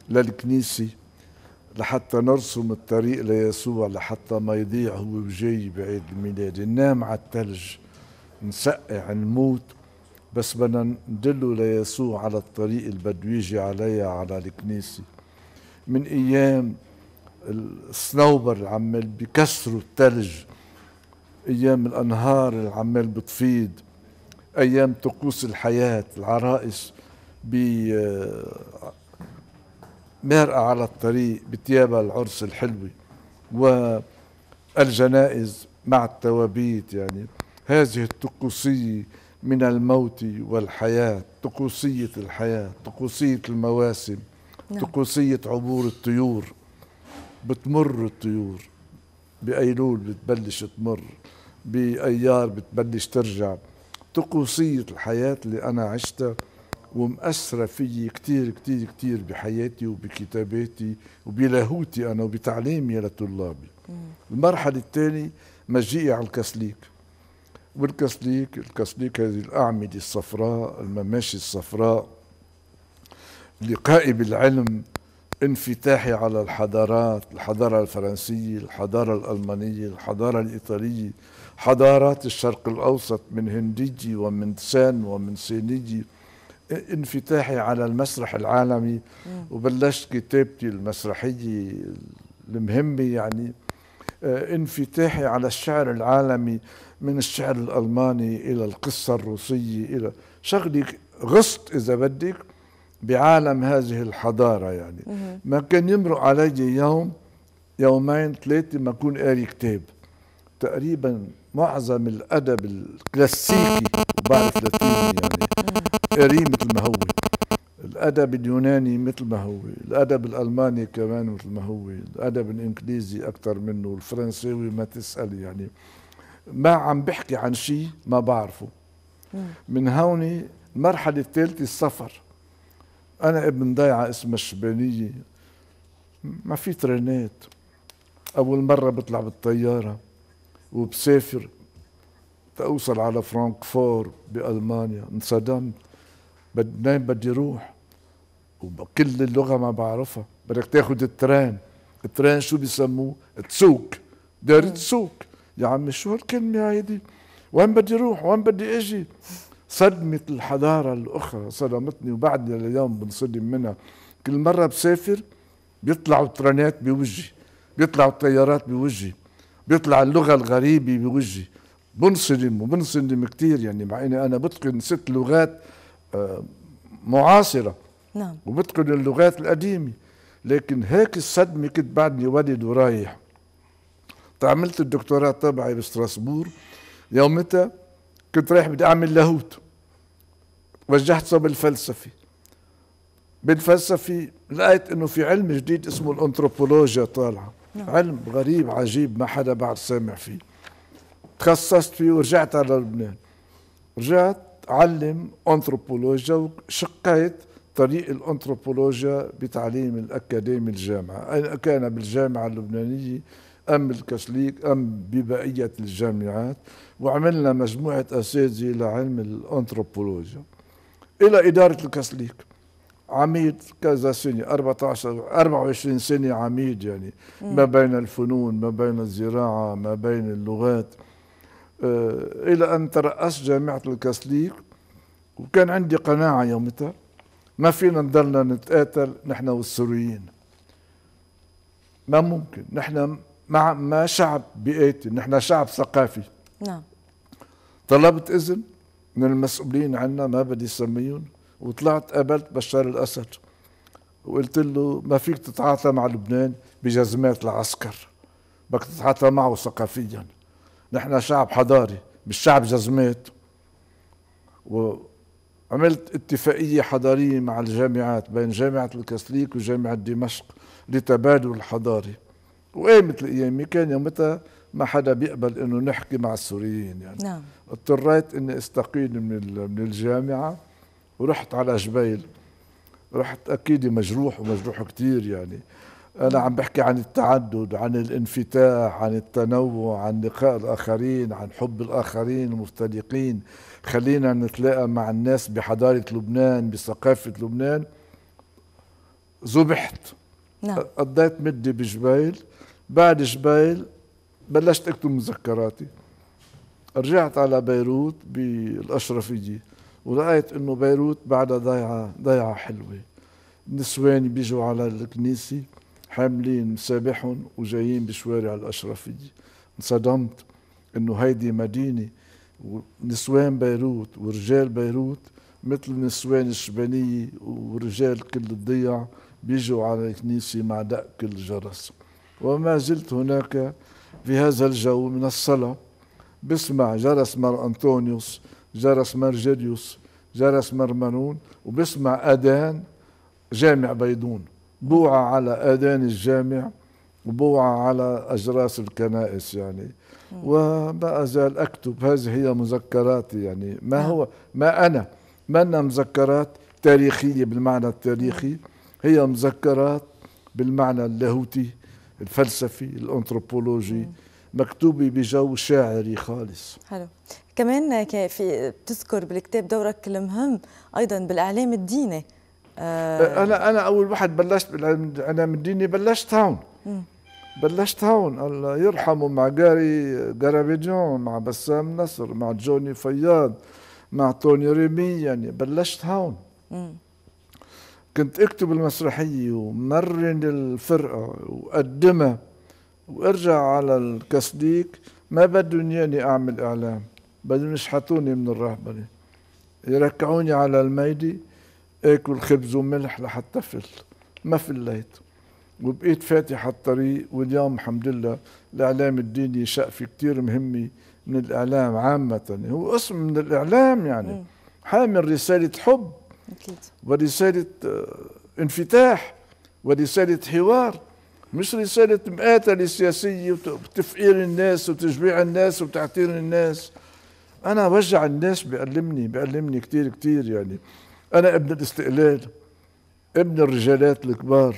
Speaker 5: للكنيسة لحتى نرسم الطريق ليسوع لحتى ما يضيع هو وجاي بعيد الميلاد ننام على الثلج نسقع نموت بس بدنا ندلو ليسوع على الطريق اللي بده يجي عليها على الكنيسة من أيام الصنوبر اللي عمال بيكسروا الثلج أيام الأنهار اللي عمال بتفيض أيام طقوس الحياة العرائس مارقه على الطريق بتيابها العرس الحلوة والجنائز مع التوابيت يعني هذه الطقوسية من الموت والحياة طقوسية الحياة طقوسية المواسم نعم. طقوسية عبور الطيور بتمر الطيور بأيلول بتبلش تمر بأيار بتبلش ترجع طقوسية الحياة اللي أنا عشتها ومأثرة في كتير كتير كتير بحياتي وبكتاباتي وبلاهوتي أنا وبتعليمي لطلابي المرحلة الثانية مجيئي على الكسليك والكسليك الكسليك هذه الأعمدة الصفراء المماشي الصفراء لقائي بالعلم انفتاحي على الحضارات الحضارة الفرنسية الحضارة الألمانية الحضارة الإيطالية حضارات الشرق الأوسط من هندية ومن سان ومن صينيه انفتاحي على المسرح العالمي وبلشت كتابتي المسرحية المهمة يعني آه، انفتاحي على الشعر العالمي من الشعر الألماني إلى القصة الروسية إلى شغلي غصت إذا بدك بعالم هذه الحضارة يعني ما كان يمرق علي يوم يومين ثلاثة ما أكون قاري كتاب تقريبا معظم الأدب الكلاسيكي بعرف لاتيني يعني قريه مثل ما هو الادب اليوناني مثل ما هو الادب الالماني كمان مثل ما هو الادب الانجليزي اكثر منه الفرنساوي ما تسال يعني ما عم بحكي عن شيء ما بعرفه من هون المرحله الثالثه السفر انا ابن ضيعه اسمها الشبانيه ما في ترينات اول مره بطلع بالطياره وبسافر تأوصل على فرانكفور بألمانيا انصدمت منين بدي روح وكل اللغة ما بعرفها بدك تاخد الترين الترين شو بيسموه تسوق دار تسوق يا عمي شو هالكلمة هيدي وين بدي روح وين بدي اجي صدمة الحضارة الأخرى صدمتني وبعدني لليوم بنصدم منها كل مرة بسافر بيطلعوا الترانات بوجهي بيطلعوا الطيارات بوجهي بيطلع اللغة الغريبة بوجهي بنصدم وبنصدم كثير يعني مع اني انا بتقن ست لغات آه، معاصره نعم وبتقن اللغات القديمه لكن هيك الصدمه كنت بعدني ولد ورايح تعملت الدكتوراه تبعي بستراسبور يومتها كنت رايح بدي اعمل لاهوت وجهت صوب الفلسفه بالفلسفه لقيت انه في علم جديد اسمه الانثروبولوجيا طالعه نعم. علم غريب عجيب ما حدا بعد سامع فيه تخصصت فيه ورجعت على لبنان رجعت علم انثروبولوجيا وشقيت طريق الانثروبولوجيا بتعليم الاكاديمي الجامعه كان بالجامعه اللبنانيه ام الكاثوليك ام ببقيه الجامعات وعملنا مجموعه اساتذه لعلم الانثروبولوجيا الى اداره الكسليك عميد كذا سنه 14 24 سنه عميد يعني ما بين الفنون ما بين الزراعه ما بين اللغات آه، إلى أن ترأس جامعة الكاسليك وكان عندي قناعة يومتها ما فينا نضلنا نتقاتل نحن والسوريين ما ممكن نحن مع ما شعب بيئتي نحن شعب ثقافي نعم طلبت إذن من المسؤولين عنا ما بدي سميهم وطلعت قابلت بشار الأسد وقلت له ما فيك تتعاطى مع لبنان بجزمات العسكر بدك تتعاطى معه ثقافيا نحن شعب حضاري مش شعب جزمات وعملت اتفاقية حضارية مع الجامعات بين جامعة الكاثوليك وجامعة دمشق لتبادل الحضاري وقامت الأيام كان يومتها ما حدا بيقبل انه نحكي مع السوريين يعني نعم اضطريت اني استقيل من من الجامعه ورحت على جبيل رحت اكيد مجروح ومجروح كثير يعني انا عم بحكي عن التعدد عن الانفتاح عن التنوع عن لقاء الاخرين عن حب الاخرين المفترقين خلينا نتلاقى مع الناس بحضاره لبنان بثقافه لبنان ذبحت نعم. قضيت مدة بجبيل بعد جبيل بلشت اكتب مذكراتي رجعت على بيروت بالاشرفيه ولقيت انه بيروت بعدها ضيعه ضيعه حلوه نسوان بيجوا على الكنيسه حاملين مسابحهم وجايين بشوارع الأشرفية انصدمت انه هيدي مدينة ونسوان بيروت ورجال بيروت مثل نسوان الشبانية ورجال كل الضيع بيجوا على الكنيسة مع دق كل جرس وما زلت هناك في هذا الجو من الصلاة بسمع جرس مر أنطونيوس جرس مرجليوس جرس مرمنون وبسمع أذان جامع بيدون بوعى على آذان الجامع وبوعى على أجراس الكنائس يعني وما أزال أكتب هذه هي مذكراتي يعني ما نعم. هو ما أنا ما أنا مذكرات تاريخية بالمعنى التاريخي هي مذكرات بالمعنى اللاهوتي الفلسفي الأنثروبولوجي مكتوبة بجو شاعري خالص
Speaker 4: حلو كمان في بتذكر بالكتاب دورك المهم أيضا بالإعلام الديني آه
Speaker 5: انا انا اول واحد بلشت انا من ديني بلشت هون بلشت هون الله يرحمه مع جاري جارابيجون مع بسام نصر مع جوني فياض مع توني ريمي يعني بلشت هون كنت اكتب المسرحيه ومرن الفرقه وقدمها وارجع على الكسديك ما بدهم ياني اعمل اعلام بدهم يشحطوني من الرهبنه يركعوني على الميدي اكل خبز وملح لحتى فل ما فليت وبقيت فاتح الطريق واليوم الحمد لله الاعلام الديني شقفه كثير مهمه من الاعلام عامه هو اسم من الاعلام يعني حامل رساله حب أكيد. ورساله آه، انفتاح ورساله حوار مش رسالة مقاتلة سياسية وتفقير الناس وتجميع الناس وتعتير الناس أنا وجع الناس بيألمني بيألمني كتير كتير يعني أنا ابن الاستقلال ابن الرجالات الكبار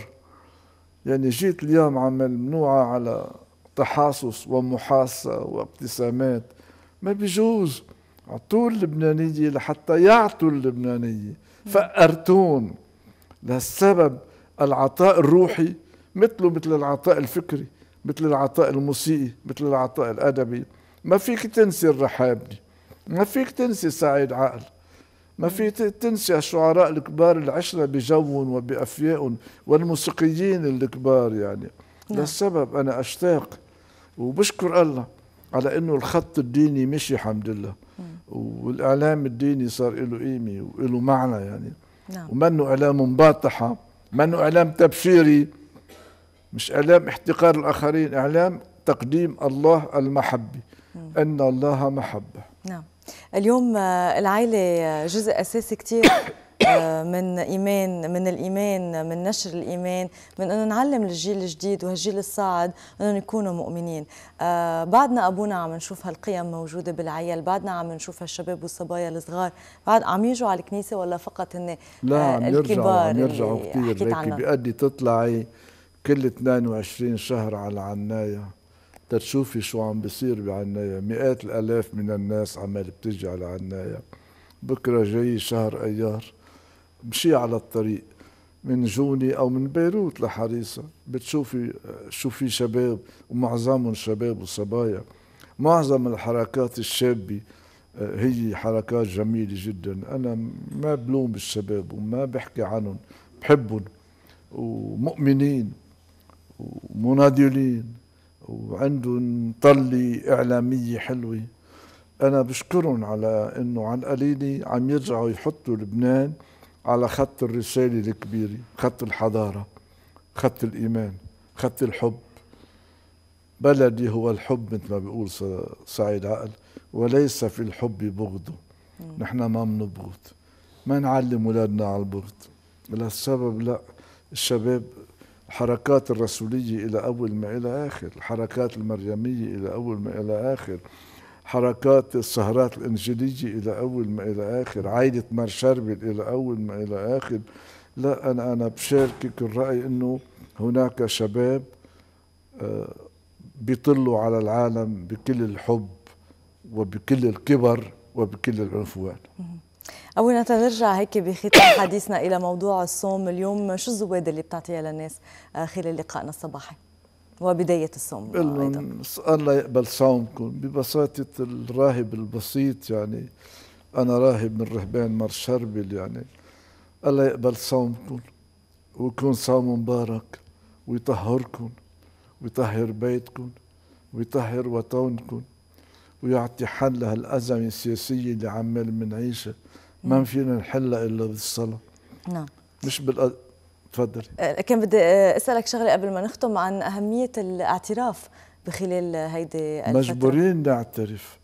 Speaker 5: يعني جيت اليوم عمل منوعة على تحاصص ومحاصة وابتسامات ما بيجوز عطوا اللبنانية لحتى يعطوا اللبنانية فقرتون لهالسبب العطاء الروحي مثله مثل العطاء الفكري مثل العطاء الموسيقي مثل العطاء الأدبي ما فيك تنسي الرحابني ما فيك تنسي سعيد عقل ما في تنسى الشعراء الكبار العشرة بجو وبأفياء والموسيقيين الكبار يعني نعم. للسبب أنا أشتاق وبشكر الله على أنه الخط الديني مشي حمد الله والإعلام الديني صار له قيمة وله معنى يعني نعم. ومنه إعلام مباطحة منه إعلام تبشيري مش إعلام احتقار الآخرين إعلام تقديم الله المحبة أن الله محبة
Speaker 4: نعم اليوم آه، العائلة آه، جزء أساسي كتير آه، من ايمان من الايمان من نشر الايمان من انه نعلم الجيل الجديد وهالجيل الصاعد أنه يكونوا مؤمنين بعدنا ابونا عم نشوف هالقيم موجوده بالعيال بعدنا عم نشوف هالشباب والصبايا الصغار بعد عم يجوا على الكنيسه ولا فقط هن لا عم يرجعوا عم يرجعوا كثير بيأدي
Speaker 5: تطلعي كل 22 شهر على العنايه تتشوفي شو عم بيصير بعناية مئات الآلاف من الناس عمال بتجي على عناية بكرة جاي شهر أيار مشي على الطريق من جوني أو من بيروت لحريصة بتشوفي شو في شباب ومعظمهم شباب وصبايا معظم الحركات الشابة آه، هي حركات جميلة جدا أنا ما بلوم الشباب وما بحكي عنهم بحبهم ومؤمنين ومناضلين وعندهم طلة إعلامية حلوة أنا بشكرهم على إنه على القليلة عم يرجعوا يحطوا لبنان على خط الرسالة الكبيرة خط الحضارة خط الإيمان خط الحب بلدي هو الحب مثل ما بيقول سعيد عقل وليس في الحب بغض نحن ما بنبغض ما نعلم ولادنا على البغض السبب لا الشباب حركات الرسولية إلى أول ما إلى آخر الحركات المريمية إلى أول ما إلى آخر حركات السهرات الإنجيلية إلى أول ما إلى آخر عائلة مار شربل إلى أول ما إلى آخر لا أنا أنا بشاركك الرأي إنه هناك شباب آه، بيطلوا على العالم بكل الحب وبكل الكبر وبكل العنفوان
Speaker 4: اولا نرجع هيك بختام حديثنا الى موضوع الصوم اليوم شو الزواد اللي بتعطيها للناس آه، خلال لقائنا الصباحي
Speaker 5: وبدايه الصوم ايضا الله يقبل صومكم ببساطه الراهب البسيط يعني انا راهب من رهبان مر شربل يعني الله يقبل صومكم ويكون صوم مبارك ويطهركم ويطهر بيتكم ويطهر وطنكم ويعطي حل لهالأزمة السياسية اللي عمال منعيشها ما فينا نحلها الا بالصلاه نعم مش بال آه، تفضل
Speaker 4: آه، كان بدي آه، اسالك شغله قبل ما نختم عن اهميه الاعتراف بخلال هيدي الفترة. مجبورين
Speaker 5: نعترف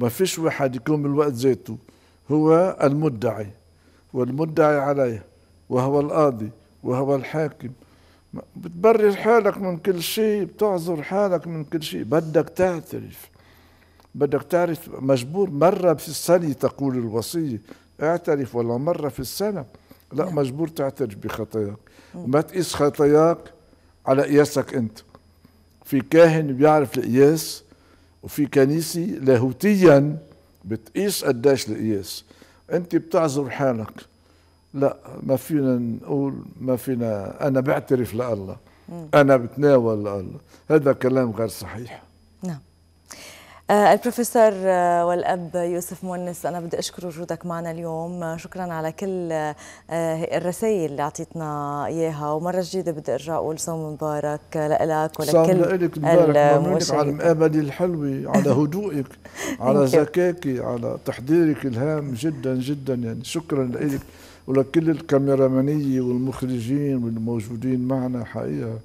Speaker 5: ما فيش واحد يكون بالوقت ذاته هو المدعي والمدعي عليه وهو القاضي وهو الحاكم بتبرر حالك من كل شيء بتعذر حالك من كل شيء بدك تعترف بدك تعرف مجبور مرة في السنة تقول الوصية اعترف ولا مرة في السنة لا نعم. مجبور تعترف بخطاياك وما تقيس خطاياك على قياسك انت في كاهن بيعرف القياس وفي كنيسة لاهوتيا بتقيس قداش القياس انت بتعذر حالك لا ما فينا نقول ما فينا انا بعترف لله انا بتناول لله هذا كلام غير صحيح
Speaker 2: نعم
Speaker 4: آه، البروفيسور آه، والاب يوسف مونس انا بدي اشكر وجودك معنا اليوم آه، شكرا على كل الرسائل اللي اعطيتنا اياها ومره جديده بدي ارجع اقول صوم مبارك لك ولكل لك مبارك على
Speaker 5: المقابله الحلوه على هدوئك على ذكائك على تحضيرك الهام جدا جدا يعني شكرا لك ولكل الكاميرامانية والمخرجين والموجودين معنا حقيقة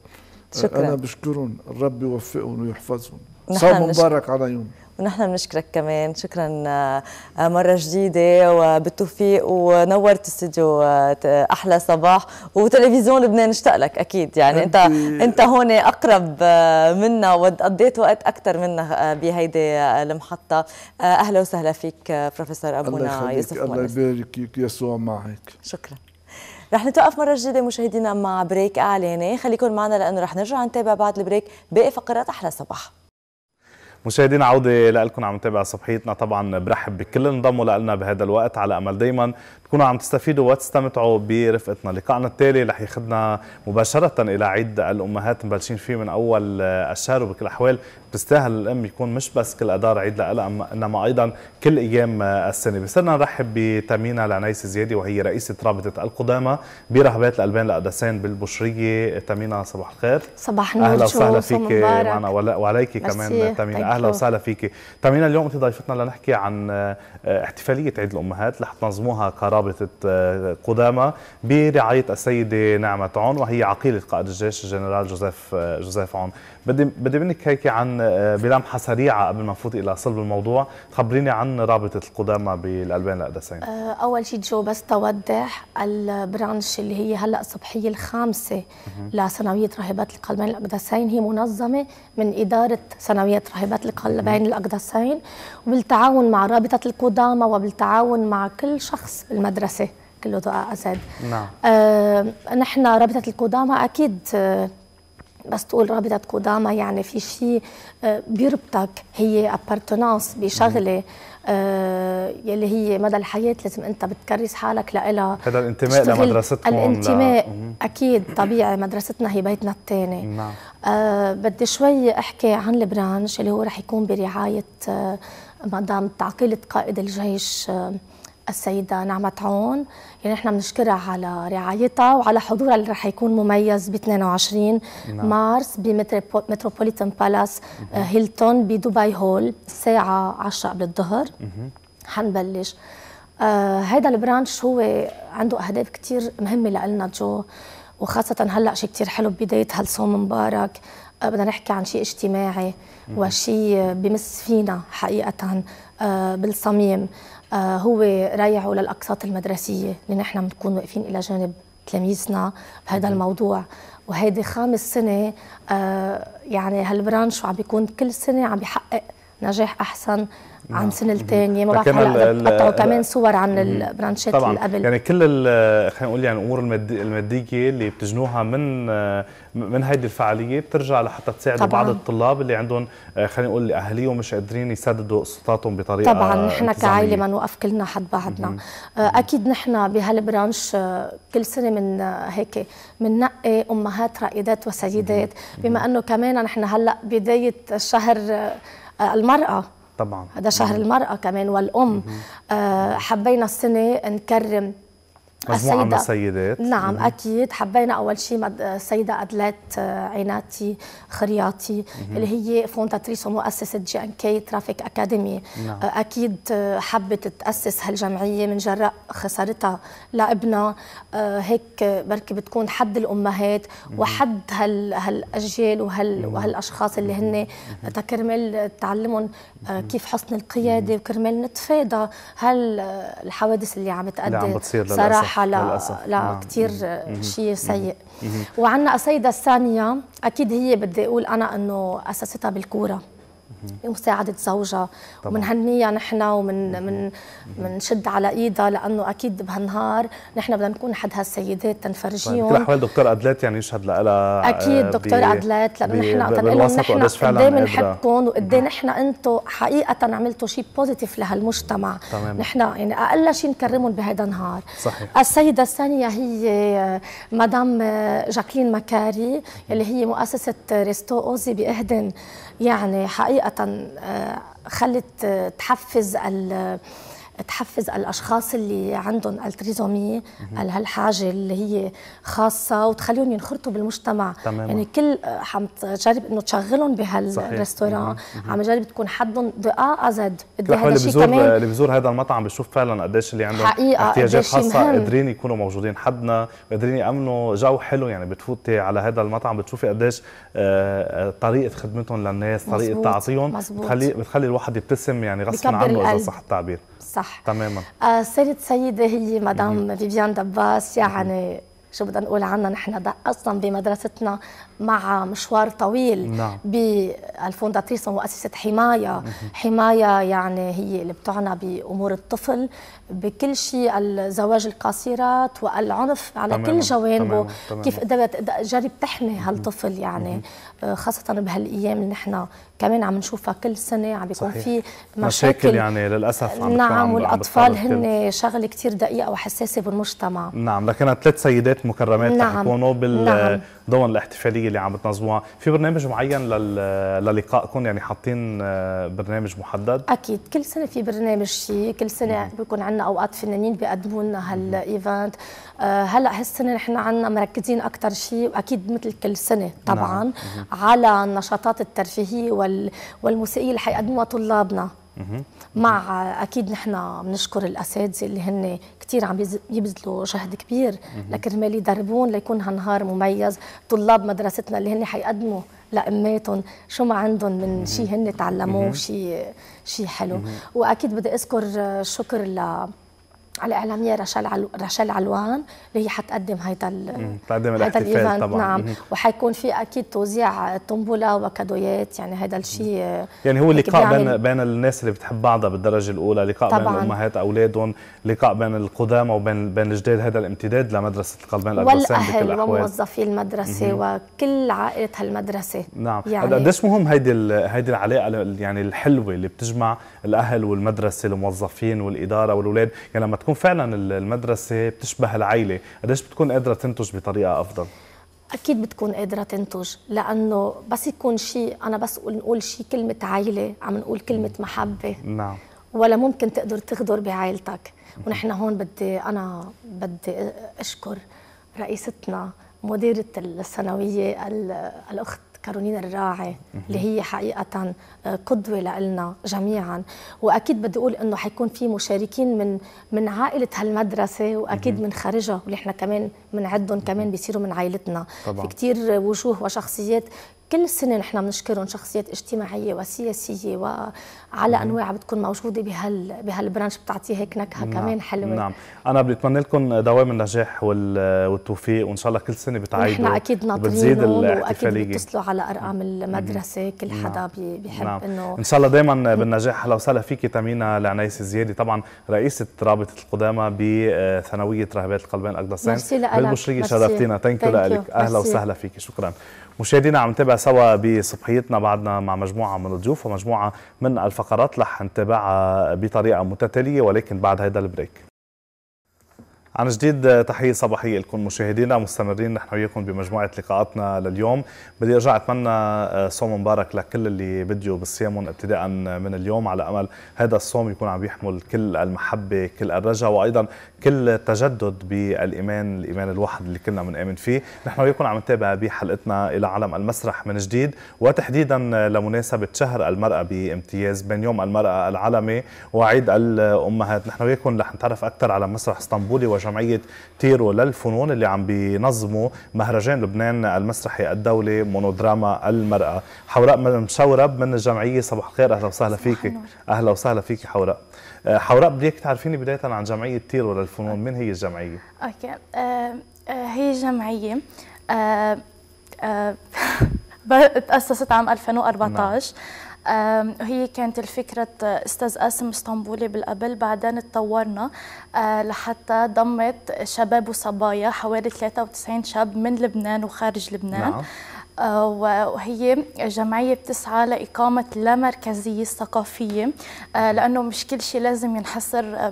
Speaker 5: شكرا. أنا بشكرهم ربي يوفقهم ويحفظهم صوم مبارك على
Speaker 4: ونحن بنشكرك كمان شكرا آه، مرة جديدة وبالتوفيق ونورت استديو آه، أحلى صباح وتلفزيون لبنان اشتاق لك أكيد يعني أنت أنت هون أقرب آه، منا وقضيت وقت أكثر منا بهيدي المحطة أهلا وسهلا فيك بروفيسور أبونا يوسف الله
Speaker 5: يبارك يسوع معك شكرا
Speaker 4: رح نتوقف مرة جديدة مشاهدينا مع بريك إعلاني خليكن معنا لأنه رح نرجع نتابع بعد البريك باقي فقرات أحلى صباح
Speaker 1: مشاهدينا عودة لكم عم نتابع صفحيتنا طبعا برحب بكل انضموا لنا بهذا الوقت على أمل دايما تكونوا عم تستفيدوا وتستمتعوا برفقتنا لقاءنا التالي رح ياخذنا مباشرة إلى عيد الأمهات مبلشين فيه من أول آه، الشهر وبكل الأحوال بتستاهل الأم يكون مش بس كل أدار عيد لها إنما أيضا كل أيام آه، السنة بصرنا نرحب بتامينا العنيس زيادي وهي رئيسة رابطة القدامى برهبات الألبان الأدسان بالبشرية تامينا صباح الخير صباح النور أهلا وسهلا فيك معنا وعليك كمان تامينا أهلا وسهلا فيك تامينا اليوم أنت ضيفتنا لنحكي عن آه، احتفالية عيد الأمهات رح تنظموها قرار رابطه آه، قدامى برعاية السيدة نعمة عون وهي عقيلة قائد الجيش الجنرال جوزيف آه، جوزيف عون بدي بدي منك هيك عن آه، بلمحه سريعه قبل ما نفوت الى صلب الموضوع تخبريني عن رابطه القدامى بالالبان القدسين
Speaker 7: آه، اول شيء جو بس توضح البرانش اللي هي هلا الصبحيه الخامسه لثانويه راهبات القلبين الاقدسين هي منظمه من اداره ثانويه راهبات القلبين الاقدسين وبالتعاون مع رابطه القدامى وبالتعاون مع كل شخص بالمدرسه كله دعاء اسد نعم آه نحن رابطه القدامى اكيد آه بس تقول رابطة قدامى يعني في شيء آه، بيربطك هي ابارتونانس بشغلة آه، يلي هي مدى الحياة لازم أنت بتكرس حالك لإلها هذا
Speaker 1: الانتماء لمدرستكم الانتماء لا.
Speaker 7: أكيد طبيعي مدرستنا هي بيتنا الثاني نعم آه، بدي شوي أحكي عن البرانش اللي هو رح يكون برعاية مدام تعقيلة قائد الجيش السيدة نعمة عون يعني نحن بنشكرها على رعايتها وعلى حضورها اللي رح يكون مميز ب 22 نعم. مارس بمتروبوليتان بالاس آه، هيلتون بدبي هول الساعة 10 قبل الظهر حنبلش آه البرانش هو عنده أهداف كثير مهمة لنا جو وخاصة هلا شيء كثير حلو ببداية هالصوم مبارك آه بدنا نحكي عن شيء اجتماعي وشيء بمس فينا حقيقة آه بالصميم آه، هو رايعه للاقساط المدرسيه اللي نحن بنكون واقفين الى جانب تلاميذنا بهذا الموضوع وهيدي خامس سنه آه، يعني هالبرانش عم بيكون كل سنه عم بيحقق نجاح احسن عن نعم. سنه الثانيه ما بعرف هلا قطعوا كمان صور عن البرانشات طبعا اللي قبل
Speaker 1: يعني كل خلينا نقول يعني الامور الماديه اللي بتجنوها من من هيدي الفعاليه بترجع لحتى تساعد بعض الطلاب اللي عندهم خلينا نقول اهاليهم مش قادرين يسددوا قسطاتهم بطريقه طبعا نحن كعائله ما نوقف
Speaker 7: كلنا حد بعضنا آه، اكيد نحن بهالبرانش آه، كل سنه من آه، هيك بننقي امهات رائدات وسيدات بما انه كمان نحن هلا بدايه الشهر آه، المرأة طبعا هذا شهر المرأة كمان والأم آه، حبينا السنة نكرم مجموعة من السيدات نعم مم. أكيد حبينا أول شيء السيدة أدلات آه، عيناتي خرياطي مم. اللي هي فونتاتريس ومؤسسة جي أن كي ترافيك أكاديمي نعم. آه، أكيد آه، حبت تأسس هالجمعية من جراء خسارتها لابنها هيك بركي بتكون حد الأمهات مم. وحد هال... هالأجيال وهال... مم. وهالأشخاص اللي هن تكرمل تعلمهم كيف حسن القيادة وكرمال نتفادى هالحوادث اللي عم تقدم اللي عم بتصير صراحة بصراحه لا لا نعم. كثير شيء سيء وعندنا قصيده الثانيه اكيد هي بدي اقول انا انه اسستها بالكوره بمساعدة زوجها ومنهنيها نحن ومن من منشد على ايدها لانه اكيد بهالنهار نحن بدنا نكون حد هالسيدات تنفرجيهم كل طيب، احوال
Speaker 1: دكتور ادلات يعني يشهد لها
Speaker 7: اكيد دكتور ادلات لانه نحن وقت نحن قدام نحبكم وقد نحن انتم حقيقه عملتوا شيء بوزيتيف لهالمجتمع تمام. نحن يعني اقل شيء نكرمهم بهذا النهار صحيح. السيده الثانيه هي مدام جاكلين مكاري اللي هي مؤسسه ريستو اوزي باهدن يعني حقيقة آه، خلت تحفز تحفز الاشخاص اللي عندهم التريزومي هالحاجه اللي هي خاصه وتخليهم ينخرطوا بالمجتمع تماما. يعني كل آه، عم تجرب انه تشغلهم بهالريستوران عم تجرب تكون حدهم دقائق زد بدي هذا الشيء كمان اللي
Speaker 1: بزور هذا المطعم بشوف فعلا قديش اللي عندهم احتياجات خاصه قادرين يكونوا موجودين حدنا قادرين يامنوا جو حلو يعني بتفوتي على هذا المطعم بتشوفي قديش آه، آه، طريقه خدمتهم للناس طريقه تعطيهم بتخلي بتخلي الواحد يبتسم يعني غصبا عنه اذا صح التعبير صح تماما
Speaker 7: آه سيده هي مدام فيفيان دباس يعني شو بدنا نقول عنها نحن اصلا بمدرستنا مع مشوار طويل نعم. بالفونداتريس ومؤسسه حمايه حمايه يعني هي اللي بتعنى بامور الطفل بكل شيء الزواج القاصرات والعنف على تمام. كل جوانبه كيف قدرت جرب تحمي هالطفل يعني آه، خاصه بهالايام اللي نحن كمان عم نشوفها كل سنه عم بيكون في مشاكل, يعني
Speaker 1: للاسف عم نعم والاطفال هن
Speaker 7: شغله كثير دقيقه وحساسه بالمجتمع
Speaker 1: نعم لكنها ثلاث سيدات مكرمات نعم. رح يكونوا بال نعم. ضمن الاحتفاليه اللي عم تنظموها في برنامج معين للقائكم يعني حاطين آه، برنامج محدد
Speaker 7: اكيد كل سنه في برنامج شيء كل سنه بيكون عندنا اوقات فنانين بيقدموا لنا هالايفنت آه، هلا هالسنه نحن عندنا مركزين اكثر شيء واكيد مثل كل سنه نعم. طبعا نعم. على النشاطات الترفيهيه وال... والموسيقيه اللي حيقدموها طلابنا مع اكيد نحن بنشكر الاساتذه اللي هن كثير عم يبذلوا جهد كبير لكرمال يدربون ليكون هالنهار مميز طلاب مدرستنا اللي هن حيقدموا لاماتهم شو ما عندهم من شيء هن تعلموه شيء شيء حلو واكيد بدي اذكر الشكر ل الإعلامية رشال علو... رشال علوان اللي هي حتقدم هيدا ال...
Speaker 1: تقدم الاحتفال طبعا نعم
Speaker 7: وحيكون في أكيد توزيع طنبلة وكادويات يعني هذا الشيء آه،
Speaker 1: يعني هو لقاء بين بين الناس اللي بتحب بعضها بالدرجة الأولى لقاء طبعاً. بين الأمهات أولادهم لقاء بين القدامى وبين بين الجداد هذا الامتداد لمدرسة القلبين الأدرسان بكل الأحوال وموظفي
Speaker 7: المدرسة مم. وكل عائلة هالمدرسة
Speaker 1: نعم يعني قديش مهم هيدي ال... هيدي العلاقة يعني الحلوة اللي بتجمع الأهل والمدرسة الموظفين والإدارة والأولاد يعني لما تكون تكون فعلا المدرسه بتشبه العيله قديش بتكون قادره تنتج بطريقه افضل
Speaker 7: اكيد بتكون قادره تنتج لانه بس يكون شيء انا بس نقول شيء كلمه عيله عم نقول كلمه محبه نعم ولا ممكن تقدر تغدر بعائلتك ونحن هون بدي انا بدي اشكر رئيستنا مديرة الثانوية الأخت كارولين الراعي اللي هي حقيقه آه، قدوه لنا جميعا واكيد بدي اقول انه حيكون في مشاركين من من عائله هالمدرسه واكيد من خارجها واللي احنا كمان بنعدهم كمان بيصيروا من عائلتنا طبعا. في كثير وجوه وشخصيات كل سنه نحن بنشكرهم شخصيات اجتماعيه وسياسيه و على انواع بتكون موجوده بهال بهالبرانش بتعطيه هيك نكهه نعم. كمان حلوه نعم
Speaker 1: انا بتمنى لكم دوام النجاح والتوفيق وان شاء الله كل سنه بتعيدوا نحن اكيد ناطرين واكيد بتصلوا
Speaker 7: على ارقام المدرسه كل حدا نعم. بيحب نعم. انه ان
Speaker 1: شاء الله دائما بالنجاح اهلا وسهلا فيكي تمينا لعنيس الزيادي طبعا رئيسه رابطه القدامى بثانويه راهبات القلبان الاقدسين ميرسي بالبشريه شرفتينا ثانك يو لك اهلا وسهلا فيكي شكرا مشاهدينا عم نتابع سوا بصبحيتنا بعدنا مع مجموعه من الضيوف ومجموعه من الف فقرات رح نتابعها بطريقه متتاليه ولكن بعد هذا البريك عن جديد تحية صباحية لكم مشاهدينا مستمرين نحن وياكم بمجموعة لقاءاتنا لليوم بدي أرجع أتمنى آه، صوم مبارك لكل اللي بده بالصيام ابتداء من اليوم على أمل هذا الصوم يكون عم يحمل كل المحبة كل الرجاء وأيضا كل تجدد بالإيمان الإيمان الواحد اللي كلنا بنآمن فيه نحن وياكم عم نتابع بحلقتنا إلى عالم المسرح من جديد وتحديدا لمناسبة شهر المرأة بامتياز بين يوم المرأة العالمي وعيد الأمهات نحن وياكم رح نتعرف أكثر على مسرح اسطنبولي وجمعية تيرو للفنون اللي عم بينظموا مهرجان لبنان المسرحي الدولي مونودراما المرأة حوراء مشورب من الجمعية صباح الخير أهلا وسهلا فيك أهلا وسهلا فيك حوراء أه، حوراء بديك تعرفيني بداية عن جمعية تيرو للفنون من هي الجمعية؟
Speaker 8: أوكي أه،, أه هي جمعية أه أه تأسست عام 2014 نعم. هي كانت الفكرة أستاذ قاسم اسطنبولي بالقبل بعدين تطورنا آه، لحتى ضمت شباب وصبايا حوالي 93 شاب من لبنان وخارج لبنان نعم. آه، وهي جمعية بتسعى لإقامة اللامركزية ثقافية آه، لأنه مش كل شيء لازم ينحصر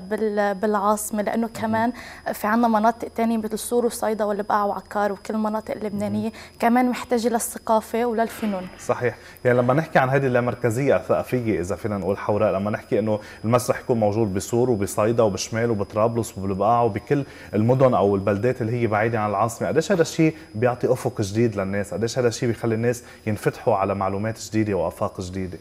Speaker 8: بالعاصمة لأنه كمان في عنا مناطق تانية مثل سور وصيدا والبقاع وعكار وكل المناطق اللبنانية كمان محتاجة للثقافة وللفنون
Speaker 1: صحيح يعني لما نحكي عن هذه اللامركزية الثقافية إذا فينا نقول حوراء لما نحكي إنه المسرح يكون موجود بسور وبصيدا وبشمال وبطرابلس وبالبقاع وبكل المدن أو البلدات اللي هي بعيدة عن العاصمة قديش هذا الشيء بيعطي أفق جديد للناس قديش هذا الشيء بيخلي الناس ينفتحوا على معلومات جديده وافاق جديده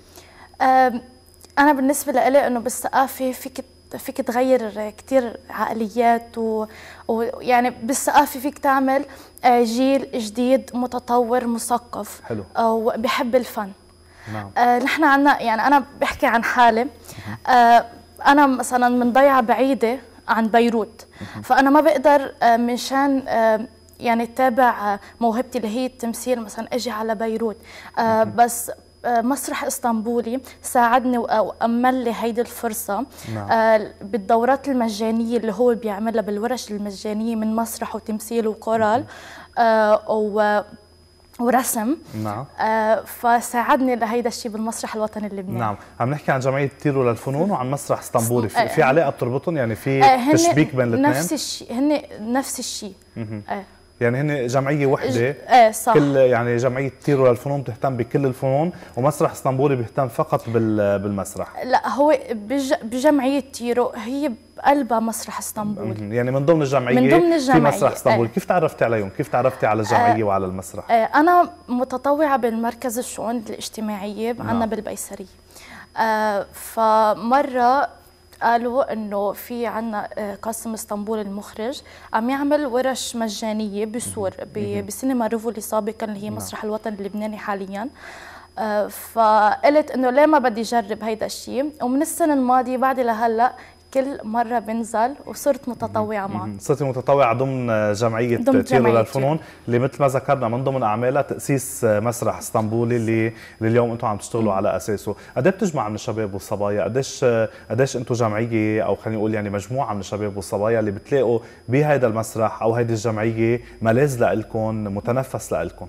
Speaker 8: انا بالنسبه لإلي انه بالثقافه فيك فيك تغير كثير عقليات و... ويعني بالثقافه فيك تعمل آه، جيل جديد متطور مثقف حلو آه، وبحب الفن نعم آه نحن يعني انا بحكي عن حالي آه انا مثلا من ضيعه بعيده عن بيروت فانا ما بقدر آه من شان آه، يعني تابع موهبتي اللي هي التمثيل مثلا اجي على بيروت آه، بس آه، مسرح اسطنبولي ساعدني وامل لي هيدي الفرصه نعم. آه، بالدورات المجانيه اللي هو بيعملها بالورش المجانيه من مسرح وتمثيل وكورال و ورسم نعم آه فساعدني لهيدا الشيء بالمسرح الوطني اللبناني نعم
Speaker 1: عم نحكي عن جمعيه تيرو للفنون وعن مسرح اسطنبولي في, في علاقه بتربطهم يعني في تشبيك بين الاثنين نفس
Speaker 8: الشيء هن نفس الشيء
Speaker 1: يعني هن جمعيه وحده ايه صح كل يعني جمعيه تيرو للفنون بتهتم بكل الفنون ومسرح اسطنبولي بيهتم فقط بالمسرح
Speaker 8: لا هو بج... بجمعيه تيرو هي بقلبها مسرح اسطنبول
Speaker 1: يعني من ضمن الجمعيه من ضمن الجمعيه في مسرح اسطنبول ايه كيف تعرفتي عليهم كيف تعرفتي على الجمعيه اه وعلى المسرح
Speaker 8: ايه انا متطوعه بالمركز الشؤون الاجتماعيه عندنا نعم. بالبيسريه آه فمرة قالوا انه في عندنا آه، قاسم اسطنبول المخرج عم يعمل ورش مجانيه بسور بسينما ريفولي سابقا اللي هي نعم. مسرح الوطن اللبناني حاليا آه، فقلت انه ليه ما بدي اجرب هيدا الشيء ومن السنه الماضيه بعد لهلا كل مرة بنزل وصرت متطوعة معه
Speaker 1: صرت متطوعة ضمن جمعية تيرو للفنون اللي مثل ما ذكرنا من ضمن أعمالها تأسيس مسرح اسطنبولي اللي لليوم أنتم عم تشتغلوا على أساسه قد إيه بتجمع من الشباب والصبايا قديش قديش أنتم جمعية أو خلينا نقول يعني مجموعة من الشباب والصبايا اللي بتلاقوا بهذا المسرح أو هذه الجمعية ملاذ لإلكم متنفس لإلكم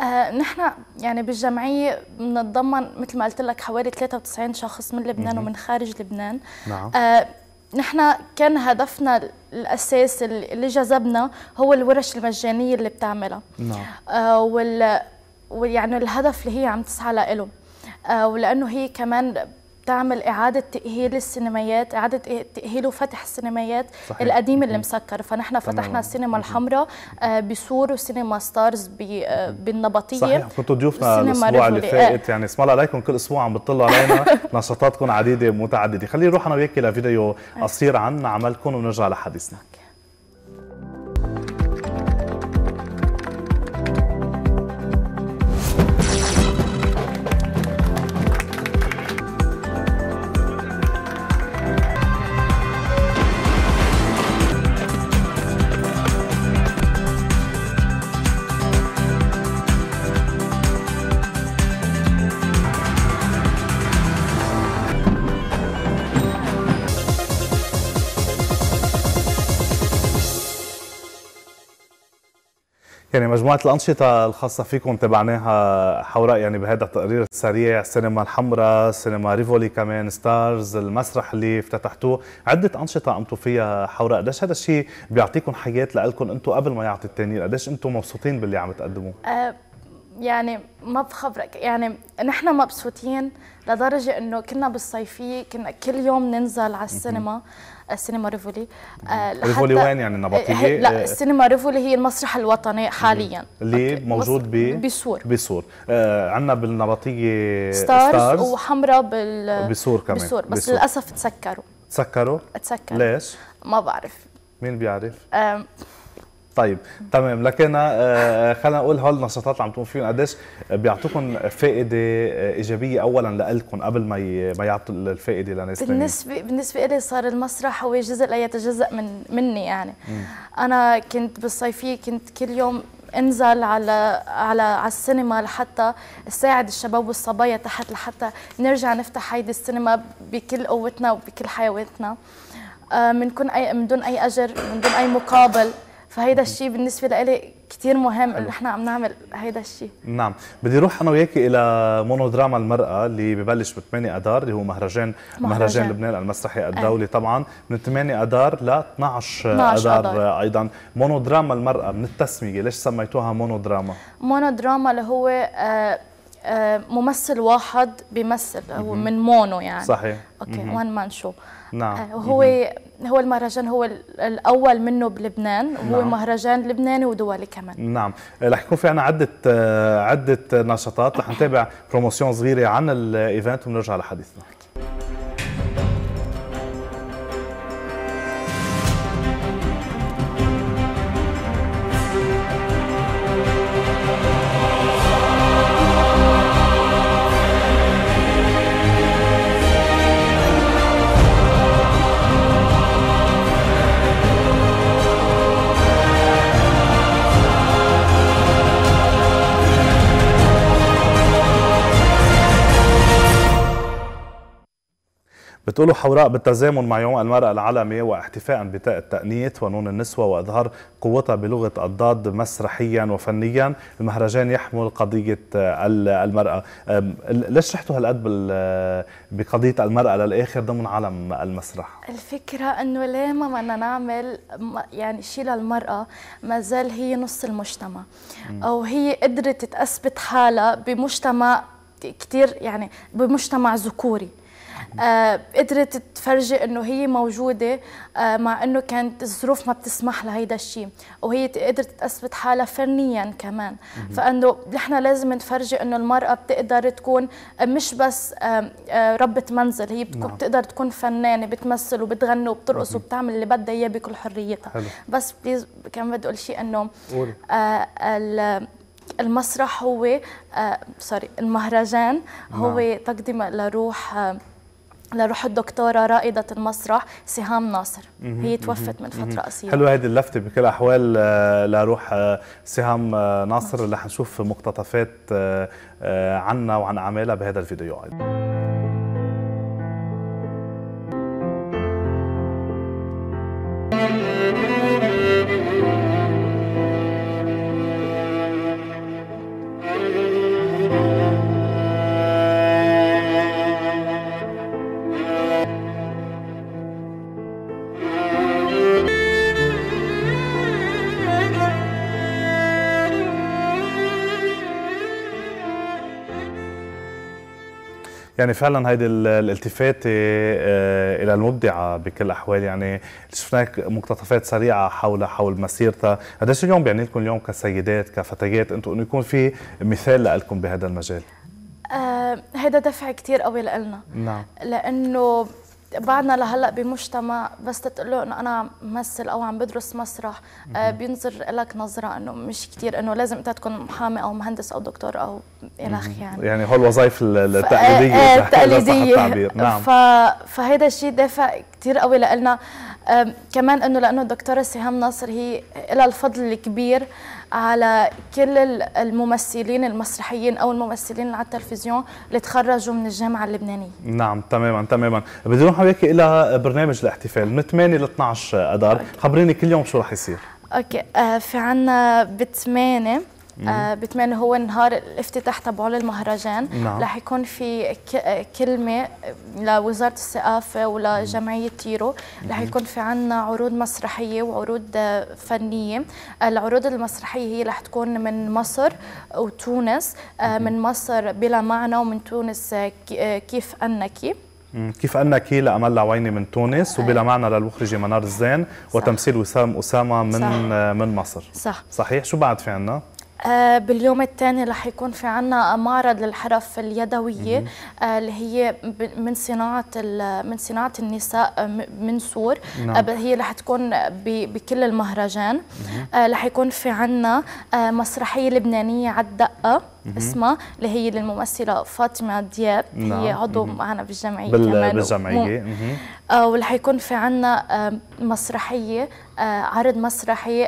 Speaker 8: آه، نحن يعني بالجمعيه بنتضمن مثل ما قلت لك حوالي 93 شخص من لبنان ومن خارج لبنان نعم. آه نحن كان هدفنا الاساسي اللي جذبنا هو الورش المجانيه اللي بتعملها نعم آه وال ويعني الهدف اللي هي عم تسعى له آه ولانه هي كمان تعمل إعادة تأهيل السينمايات إعادة إيه، تأهيل وفتح السينمايات صحيح. القديمة اللي مسكر فنحن فتحنا السينما الحمراء آه، بسور وسينما ستارز آه، بالنبطية صحيح
Speaker 1: كنتوا ضيوفنا الأسبوع اللي آه. فات يعني اسم الله عليكم كل أسبوع عم بتطلوا علينا نشاطاتكم عديدة متعددة خلينا نروح أنا وياك لفيديو قصير عن عملكم ونرجع لحديثنا يعني مجموعة الأنشطة الخاصة فيكم تبعناها حوراء يعني بهذا التقرير السريع سينما الحمراء سينما ريفولي كمان ستارز المسرح اللي افتتحتوه عدة أنشطة قمتوا فيها حوراء قديش هذا الشيء بيعطيكم حياة لألكم أنتم قبل ما يعطي التانيين قديش أنتم مبسوطين باللي عم تقدموه
Speaker 8: أه يعني ما بخبرك يعني نحن مبسوطين لدرجة أنه كنا بالصيفية كنا كل يوم ننزل على السينما السينما ريفولي آه، ريفولي وين يعني النبطيه؟ لا آه، السينما ريفولي هي المسرح الوطني حاليا
Speaker 1: اللي موجود ب بسور بسور آه عندنا بالنبطيه ستارز, ستارز
Speaker 8: وحمراء بال بسور كمان بسور بس بسور. للاسف تسكروا
Speaker 1: تسكروا؟ تسكروا ليش؟ ما بعرف مين بيعرف؟ طيب تمام لكن آه، آه، خلينا نقول هول النشاطات اللي عم تقوم فيهم قديش آه، بيعطوكم فائده ايجابيه اولا لكم قبل ما ما يعطوا الفائده لناس بالنسبه
Speaker 8: بالنسبه لي صار المسرح هو جزء لا يتجزا من مني يعني م. انا كنت بالصيفيه كنت كل يوم انزل على على على السينما لحتى ساعد الشباب والصبايا تحت لحتى نرجع نفتح هيدي السينما بكل قوتنا وبكل حيويتنا من دون اي من دون اي اجر من دون اي مقابل فهيدا الشيء بالنسبه لإلي كثير مهم انه احنا عم نعمل هيدا الشيء
Speaker 1: نعم بدي اروح انا وياكي الى مونودراما المراه اللي ببلش ب 8 اذار اللي هو مهرجان مهرجان, مهرجان لبنان المسرحي إيه. الدولي أي. طبعا من 8 اذار ل 12, 12 اذار, ايضا مونودراما المراه من التسميه ليش سميتوها مونودراما
Speaker 8: مونودراما اللي هو آه, آه، ممثل واحد بيمثل هو من مونو يعني صحيح اوكي وان مان شو نعم آه، هو هو المهرجان هو الاول منه بلبنان وهو نعم. مهرجان لبناني ودولي كمان
Speaker 1: نعم آه، رح يكون في عنا عده آه، عده نشاطات رح نتابع بروموسيون صغيره عن الايفنت ونرجع لحديثنا بتقولوا حوراء بالتزامن مع يوم المرأة العالمي واحتفاء بتاء التأنيث ونون النسوة وإظهار قوتها بلغة الضاد مسرحيا وفنيا المهرجان يحمل قضية آه، المرأة ليش رحتوا هالقد آه، بقضية المرأة للآخر ضمن عالم المسرح؟
Speaker 8: الفكرة أنه ليه ما بدنا نعمل يعني شيء للمرأة ما زال هي نص المجتمع أو هي قدرت تأثبت حالها بمجتمع كتير يعني بمجتمع ذكوري آه، قدرت تفرجي انه هي موجوده آه، مع انه كانت الظروف ما بتسمح لهيدا الشيء وهي قدرت تثبت حالها فنيا كمان فانه نحن لازم نفرجي انه المراه بتقدر تكون آه، مش بس ربة منزل هي بتكون نعم. بتقدر تكون فنانه بتمثل وبتغني وبترقص وبتعمل اللي بدها اياه بكل حريتها حلو. بس بليز كان بدي اقول شيء انه المسرح هو آه سوري المهرجان نعم. هو تقدمة لروح آه لروح الدكتورة رائدة المسرح سهام ناصر هي توفت من فترة قصيرة حلوة هذه
Speaker 1: اللفتة بكل أحوال آه، لروح آه، سهام آه، ناصر اللي حنشوف مقتطفات عنا وعن أعمالها بهذا الفيديو أيضا يعني فعلا هيدي الالتفات آه، آه، الى المبدعه بكل الاحوال يعني شفناك مقتطفات سريعه حول حول مسيرتها هذا شو اليوم بيعني لكم اليوم كسيدات كفتيات انتم انه يكون في مثال لكم بهذا المجال
Speaker 8: آه، هذا آه دفع كثير قوي لنا نعم لانه بعدنا لهلا بمجتمع بس تقول له انه انا ممثل او عم بدرس مسرح آه، بينظر لك نظره انه مش كثير انه لازم انت تكون محامي او مهندس او دكتور او الى يعني يعني هو
Speaker 1: الوظائف آه، التقليديه آه التقليديه نعم
Speaker 8: فهيدا الشيء دافع كثير قوي لنا كمان انه لانه الدكتوره سهام ناصر هي لها الفضل الكبير آه على كل الممثلين المسرحيين او الممثلين على التلفزيون اللي تخرجوا من الجامعه اللبنانيه
Speaker 1: نعم تماما تماما بدي نروح وياك الى برنامج الاحتفال من 8 ل 12 اذار خبريني كل يوم شو رح يصير
Speaker 8: اوكي آه في عنا ب 8 آه بتمنى هو نهار الافتتاح تبعه للمهرجان نعم. رح يكون في آه، كلمه لوزاره الثقافه ولجمعيه تيرو رح يكون في عنا عروض مسرحيه وعروض آه، فنيه العروض المسرحيه هي رح تكون من مصر وتونس آه من مصر بلا معنى ومن تونس آه، كيف انك
Speaker 1: كيف انك لامل العويني من تونس وبلا معنى للمخرجه منار الزين وتمثيل وسام اسامه من صح. من مصر صح صحيح شو بعد في عنا
Speaker 8: آه، باليوم الثاني رح يكون في عنا معرض للحرف اليدوية آه، اللي هي من صناعة من صناعة النساء آه، من سور نعم. هي رح تكون بكل المهرجان رح يكون في عنا مسرحية لبنانية على الدقة اسمها اللي هي للممثلة فاطمة دياب نعم. هي عضو معنا بالجمعية بال... بالجمعية ورح يكون في عنا مسرحية عرض مسرحي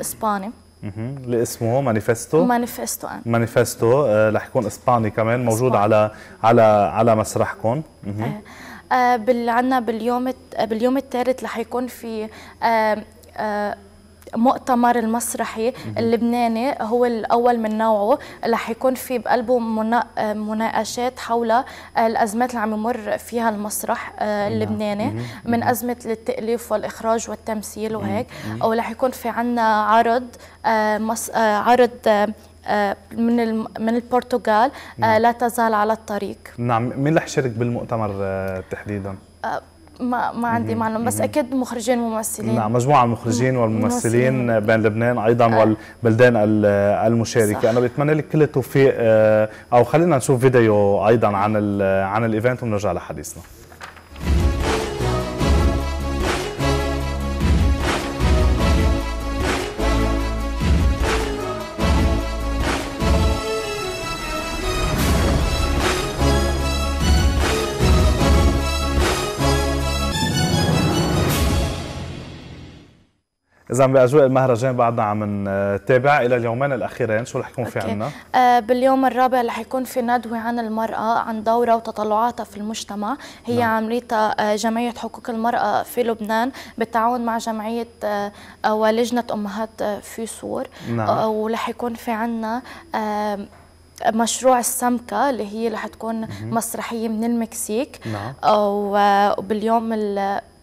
Speaker 8: اسباني
Speaker 1: اللي اسمه مانيفيستو مانيفستو مانيفيستو آه. آه، رح يكون اسباني كمان موجود إسباني. على على على مسرحكم آه.
Speaker 8: آه بال عندنا باليوم باليوم الثالث رح يكون في آه آه مؤتمر المسرحي اللبناني هو الأول من نوعه رح يكون في بقلبه مناقشات حول الأزمات اللي عم يمر فيها المسرح آه، اللبناني من أزمة التأليف والإخراج والتمثيل وهيك أو رح يكون في عنا عرض آه، آه، عرض من من البرتغال لا تزال على الطريق
Speaker 1: نعم مين رح يشارك بالمؤتمر تحديدا
Speaker 8: ما ما عندي معلومه بس اكيد مخرجين وممثلين نعم
Speaker 1: مجموعه من المخرجين والممثلين بين لبنان ايضا آه. والبلدان المشاركه صح. انا بتمنى لك كل التوفيق آه، او خلينا نشوف فيديو ايضا عن عن الايفنت ونرجع لحديثنا اذا باجواء المهرجان بعدنا عم نتابع الى اليومين الاخيرين شو رح يكون في عنا؟
Speaker 8: آه باليوم الرابع رح يكون في ندوه عن المراه عن دورها وتطلعاتها في المجتمع هي نعم. عملتها آه، جمعيه حقوق المراه في لبنان بالتعاون مع جمعيه آه، ولجنه امهات آه، في سور نعم. ورح يكون في عنا مشروع السمكة اللي هي رح تكون مسرحية من المكسيك نعم. وباليوم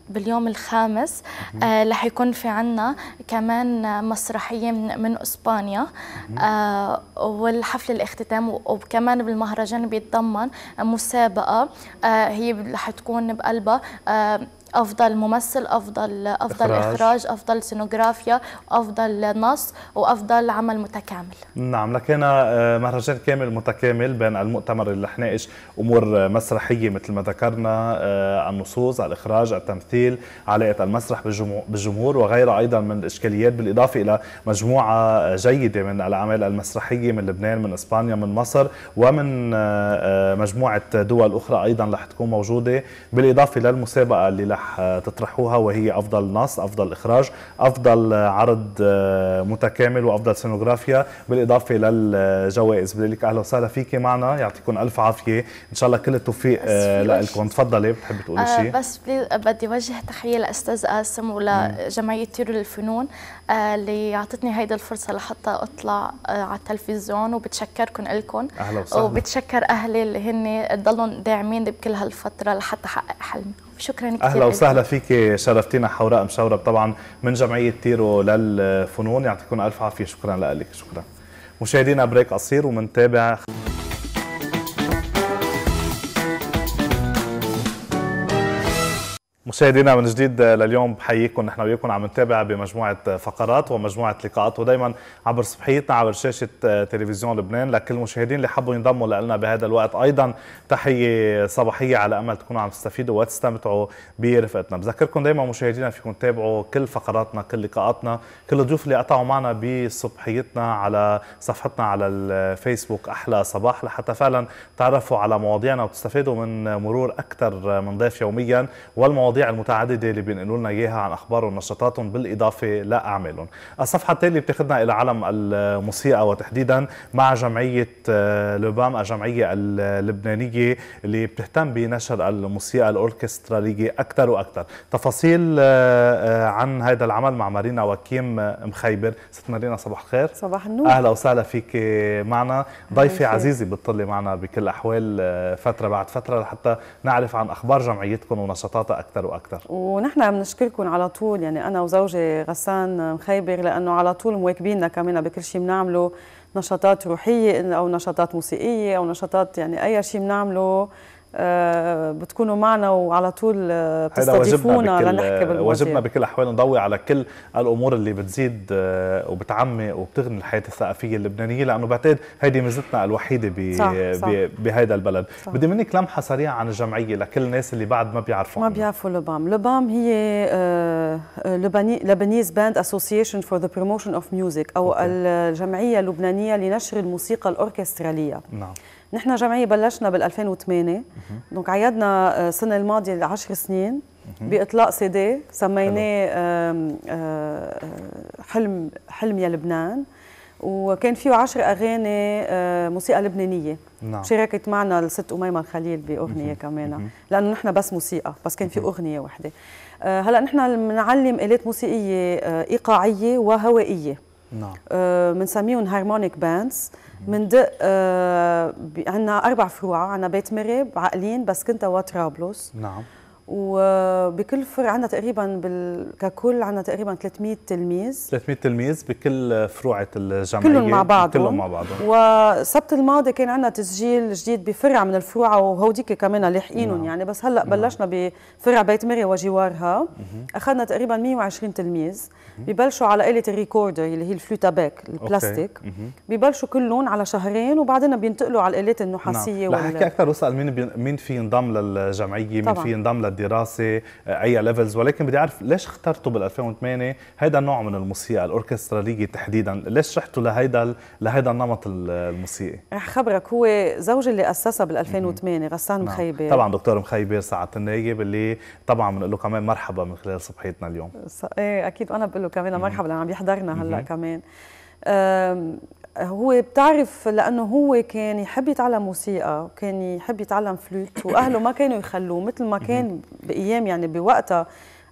Speaker 8: باليوم الخامس آه رح يكون في عنا كمان مسرحية من, من إسبانيا آه والحفل الاختتام وكمان بالمهرجان بيتضمن مسابقة آه هي رح تكون بقلبها آه افضل ممثل افضل افضل اخراج, إخراج، افضل سينوغرافيا افضل نص وافضل عمل متكامل
Speaker 1: نعم لقينا آه، مهرجان كامل متكامل بين المؤتمر اللي حناقش امور مسرحيه مثل ما ذكرنا آه، النصوص على الاخراج على التمثيل علاقه المسرح بالجمهور وغيرها ايضا من الاشكاليات بالاضافه الى مجموعه جيده من الاعمال المسرحيه من لبنان من اسبانيا من مصر ومن آه، مجموعه دول اخرى ايضا رح تكون موجوده بالاضافه للمسابقه اللي رح تطرحوها وهي أفضل نص أفضل إخراج أفضل عرض آه، متكامل وأفضل سينوغرافيا بالإضافة للجوائز بذلك أهلا وسهلا فيك معنا يعطيكم ألف عافية إن شاء الله كل التوفيق آه، لكم تفضلي بتحبي تقولي آه
Speaker 8: بس بدي وجه تحية لأستاذ قاسم ولجمعية تيرو للفنون آه، اللي أعطتني هيدي الفرصة لحتى أطلع على التلفزيون وبتشكركم إلكم أهلا وسهلا وبتشكر أهلي اللي هن ضلوا داعمين بكل هالفترة لحتى أحقق حلمي شكرا كثير اهلا وسهلا
Speaker 1: فيك شرفتينا حوراء مشورب طبعا من جمعيه تيرو للفنون يعطيكم الف عافيه شكرا لك شكرا مشاهدينا بريك قصير ومنتابع مشاهدينا من جديد لليوم بحييكم نحن وياكم عم نتابع بمجموعه فقرات ومجموعه لقاءات ودائما عبر صفحيتنا عبر شاشه تلفزيون لبنان لكل المشاهدين اللي حبوا ينضموا لنا بهذا الوقت ايضا تحيه صباحيه على امل تكونوا عم تستفيدوا وتستمتعوا برفقتنا بذكركم دائما مشاهدينا فيكم تتابعوا كل فقراتنا كل لقاءاتنا كل الضيوف اللي قطعوا معنا بصبحيتنا على صفحتنا على الفيسبوك احلى صباح لحتى فعلا تعرفوا على مواضيعنا وتستفيدوا من مرور اكثر من ضيف يوميا والمواضيع المواضيع المتعددة اللي بينقلوا لنا إياها عن أخبارهم ونشاطاتهم بالإضافة لأعمالهم الصفحة التالية بتاخذنا إلى عالم الموسيقى وتحديدا مع جمعية آه، لوبام الجمعية اللبنانية اللي بتهتم بنشر الموسيقى الأوركسترالية أكثر وأكثر تفاصيل آه، آه، عن هذا العمل مع مارينا وكيم مخيبر ست مارينا صباح الخير صباح النور أهلا وسهلا فيك معنا ضيفة عزيزة بتطلي معنا بكل الأحوال فترة بعد فترة لحتى نعرف عن أخبار جمعيتكم ونشاطاتها أكثر اكثر واكثر
Speaker 9: ونحن بنشكركم على طول يعني انا وزوجي غسان مخيبر لانه على طول مواكبيننا كمان بكل شيء بنعمله نشاطات روحيه او نشاطات موسيقيه او نشاطات يعني اي شيء بنعمله آه، بتكونوا معنا وعلى طول آه، بتستضيفونا لنحكي بالمواضيع واجبنا بكل
Speaker 1: الاحوال نضوي على كل الامور اللي بتزيد آه، وبتعمق وبتغني الحياه الثقافيه اللبنانيه لانه بعتقد هيدي ميزتنا الوحيده بهذا البلد صح. بدي منك لمحه سريعه عن الجمعيه لكل الناس اللي بعد ما بيعرفوا ما
Speaker 9: بيعرفوا لبام لبام هي لبنيز باند اسوسيشن فور ذا بروموشن اوف ميوزك او أوكي. الجمعيه اللبنانيه لنشر الموسيقى الاوركستراليه نعم نحن جمعيه بلشنا بال 2008 دونك عيدنا آه، السنه الماضيه 10 سنين باطلاق سي دي سميناه آه، حلم حلم يا لبنان وكان فيه 10 اغاني آه، موسيقى لبنانيه نعم. شاركت معنا الست اميمه الخليل باغنيه كمان لانه نحن بس موسيقى بس كان في اغنيه وحده هلا نحن بنعلم الات موسيقيه ايقاعيه وهوائيه نعم بنسميهم هارمونيك باندز آه مندق آه عندنا اربع فروع عندنا بيت مريب عقلين بسكنتا وطرابلس نعم وبكل فرع عندنا تقريبا بال... ككل عندنا تقريبا 300 تلميذ
Speaker 1: 300 تلميذ بكل فروعة الجمعية كلهم مع بعضهم كلهم مع بعضهم
Speaker 9: والسبت الماضي كان عندنا تسجيل جديد بفرع من الفروع وهوديك كمان لاحقينهم نعم. يعني بس هلا نعم. بلشنا بفرع بيت مريا وجوارها اخذنا تقريبا 120 تلميذ ببلشوا على آلة الريكوردر اللي هي باك البلاستيك ببلشوا كلهم على شهرين وبعدين بينتقلوا على الآلات نعم. النحاسية نعم. وال... اكثر
Speaker 1: واسال مين بي... مين في ينضم للجمعية مين طبعا. في ينضم لل الدراسه آه، اي ليفلز ولكن بدي اعرف ليش اخترتوا بال 2008 هيدا النوع من الموسيقى الاوركستراليه تحديدا ليش رحتوا لهيدا لهيدا النمط الموسيقي
Speaker 9: رح آه، خبرك هو زوجي اللي اسسها بال 2008 غسان نعم. مخيبي طبعا
Speaker 1: دكتور مخيبي ساعة النايب اللي طبعا بنقول له كمان مرحبا من خلال صبحيتنا اليوم
Speaker 9: ايه اكيد وانا بقول له كمان مرحبا لانه عم يحضرنا هلا كمان هو بتعرف لانه هو كان يحب يتعلم موسيقى وكان يحب يتعلم فلوت واهله ما كانوا يخلوه مثل ما كان بايام يعني بوقتها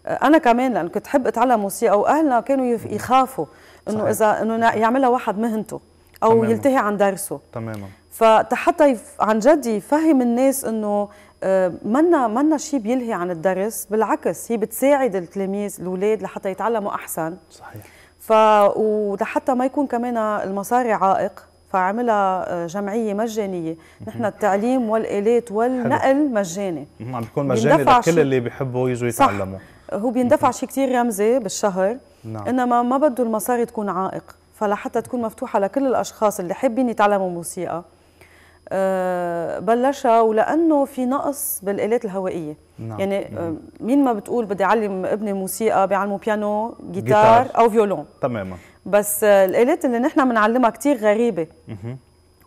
Speaker 9: انا كمان لانه كنت حب اتعلم موسيقى واهلنا كانوا يخافوا انه اذا انه يعملها واحد مهنته او تماما. يلتهي عن درسه تماما فحتى عن جد يفهم الناس انه آه، منا منا شيء بيلهي عن الدرس بالعكس هي بتساعد التلاميذ الاولاد لحتى يتعلموا احسن صحيح ف ولحتى ما يكون كمان المصاري عائق فعملها آه، جمعيه مجانيه نحن التعليم والالات والنقل مجاني
Speaker 1: عم بيكون مجاني لكل اللي بيحبوا يجوا يتعلموا
Speaker 9: هو بيندفع شيء كثير رمزي بالشهر نعم. انما ما بده المصاري تكون عائق فلحتى تكون مفتوحه لكل الاشخاص اللي حابين يتعلموا موسيقى آه، بلشها ولانه في نقص بالالات الهوائيه نعم. يعني آه، مين ما بتقول بدي اعلم ابني موسيقى بيعلموا بيانو جيتار, جيتار او فيولون تماما بس آه، الالات اللي نحن بنعلمها كثير غريبه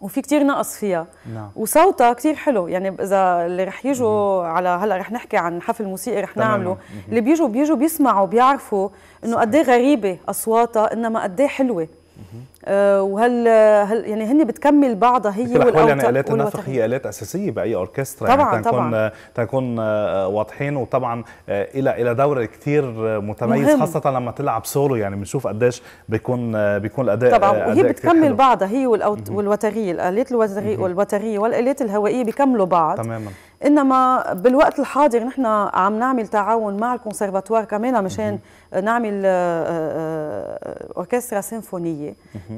Speaker 9: وفي كثير نقص فيها نعم. وصوتها كثير حلو يعني اذا اللي رح يجوا على هلا رح نحكي عن حفل موسيقي رح نعمله اللي بيجوا بيجوا بيسمعوا بيعرفوا انه قد إيه غريبه اصواتها انما قد إيه حلوه آه، وهل هل يعني هن بتكمل بعضها هي يعني والاوتار يعني الات النفخ
Speaker 1: هي الات اساسيه باي اوركسترا يعني طبعا يعني تنكون طبعا تنكون آه، واضحين وطبعا آه، الى الى دور كثير متميز مهم. خاصه لما تلعب سولو يعني بنشوف قديش بيكون بيكون الاداء طبعا وهي بتكمل
Speaker 9: بعضها هي والوتريه الالات الوتريه والالات الهوائيه بيكملوا بعض تماما انما بالوقت الحاضر نحن عم نعمل تعاون مع الكونسرفاتوار كمان مشان مهم. آه، نعمل آه، آه، اوركسترا سيمفونيه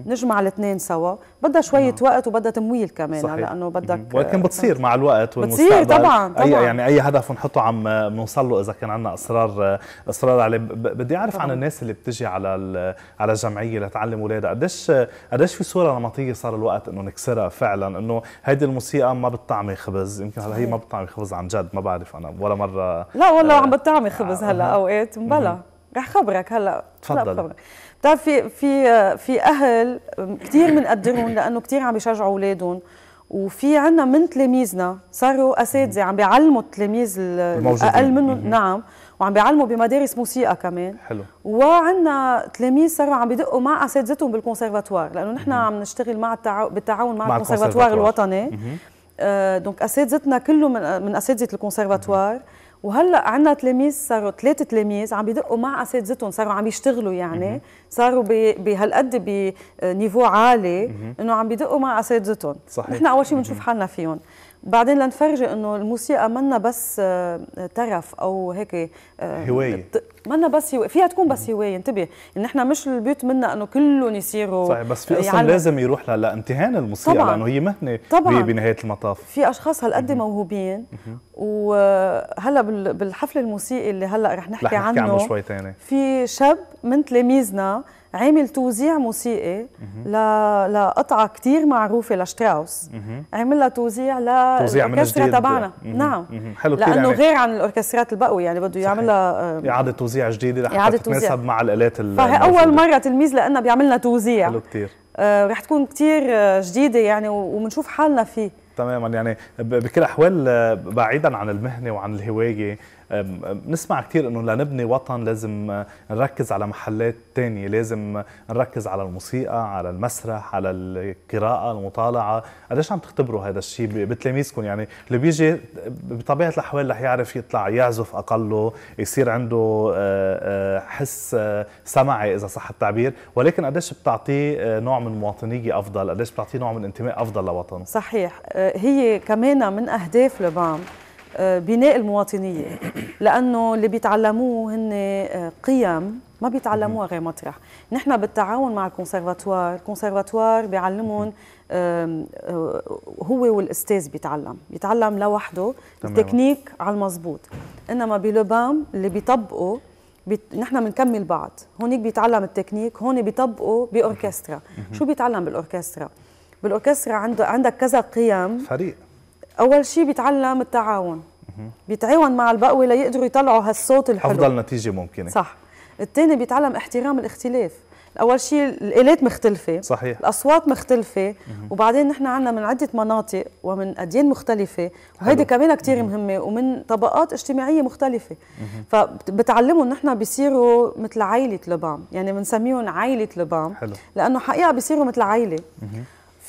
Speaker 9: نجمع الاثنين سوا بدها شويه نعم. وقت وبدها تمويل كمان صحيح. لانه بدك ولكن
Speaker 1: بتصير مع الوقت والمستقبل بتصير طبعا طبعا أي يعني اي هدف نحطه عم بنوصل له اذا كان عندنا اصرار اصرار عليه بدي اعرف طبعاً. عن الناس اللي بتجي على على الجمعيه لتعلم اولادها قديش قديش في صوره نمطيه صار الوقت انه نكسرها فعلا انه هيدي الموسيقى ما بتطعمي خبز يمكن هلا هي ما بتطعمي خبز عن جد ما بعرف انا ولا مره
Speaker 9: لا والله آه عم بتطعمي خبز هلا اوقات مبلا رح خبرك هلا تفضل بتعرف في في في اهل كثير بنقدرهم لانه كثير عم بيشجعوا اولادهم وفي عنا من تلاميذنا صاروا اساتذه عم بيعلموا التلاميذ الاقل منهم نعم وعم بيعلموا بمدارس موسيقى كمان حلو وعندنا تلاميذ صاروا عم بيدقوا مع اساتذتهم بالكونسرفاتوار لانه نحن عم نشتغل مع التعاو... بالتعاون مع, مع الكونسرفاتوار الوطني آه دونك اساتذتنا كله من من اساتذه الكونسرفاتوار مم. وهلا عندنا تلاميذ صاروا ثلاثه تلاميذ عم بيدقوا مع اساتذتهم صاروا عم يشتغلوا يعني صاروا بهالقد بنيفو عالي انه عم بيدقوا مع اساتذتهم صحيح نحن اول شيء بنشوف حالنا فيهم بعدين لنفرجي انه الموسيقى منا بس آه، ترف او هيك آه، هوايه منا بس هوايه فيها تكون بس هوايه انتبه نحن إن مش البيوت منا انه كلهم يصيروا صحيح بس في اصلا لازم
Speaker 1: يروح لامتهان الموسيقى طبعًا لانه هي مهنه طبعًا بنهايه المطاف
Speaker 9: في اشخاص هالقد موهوبين وهلا بالحفل الموسيقي اللي هلا رح نحكي, رح نحكي عنه, عنه شوي تاني في شاب من تلاميذنا عامل توزيع موسيقي لقطعه كثير معروفه لشتراوس عامل لها توزيع للاوركسترا تبعنا نعم حلو كثير لانه يعني غير عن الاوركسترات البقوي يعني بده يعمل لها اعاده
Speaker 1: توزيع جديده لحتى تتناسب مع الالات فهي اول
Speaker 9: مره تلميذ لنا بيعمل لنا توزيع حلو كثير آه رح تكون كثير آه، جديده يعني وبنشوف حالنا فيه
Speaker 1: تماما يعني بكل الاحوال آه، بعيدا عن المهنه وعن الهوايه بنسمع كثير انه لنبني وطن لازم آه، نركز على محلات ثانيه لازم آه، نركز على الموسيقى على المسرح على القراءه المطالعه قديش عم تختبروا هذا الشيء بتلاميذكم يعني اللي بيجي آه، بطبيعه الاحوال رح يعرف يطلع يعزف اقله يصير عنده حس سمعي اذا صح التعبير ولكن قديش بتعطيه نوع من المواطنيه افضل قديش بتعطيه نوع من انتماء افضل لوطنه
Speaker 9: صحيح هي كمان من اهداف لبام بناء المواطنيه لانه اللي بيتعلموه هن آه، قيم ما بيتعلموها غير مطرح نحن بالتعاون مع الكونسرفاتوار الكونسرفاتوار بيعلمهم آه، هو والاستاذ بيتعلم بيتعلم لوحده التكنيك على المزبوط انما بلوبام اللي بيطبقوا بيت... نحن بنكمل بعض هونيك بيتعلم التكنيك هون بيطبقوا باوركسترا شو بيتعلم بالاوركسترا بالاوركسترا عنده عندك كذا قيم فريق اول شيء بيتعلم التعاون بيتعاون مع البقوي ليقدروا يطلعوا هالصوت الحلو افضل نتيجه
Speaker 1: ممكنه صح
Speaker 9: الثاني بيتعلم احترام الاختلاف اول شيء الالات مختلفه صحيح الاصوات مختلفه وبعدين نحن عندنا من عده مناطق ومن اديان مختلفه وهيدي كمان كثير مهمه ومن طبقات اجتماعيه مختلفه فبتعلمهم نحن بيصيروا مثل عائله لبام يعني بنسميهم عائله لبام حلو. لانه حقيقه بيصيروا مثل عائله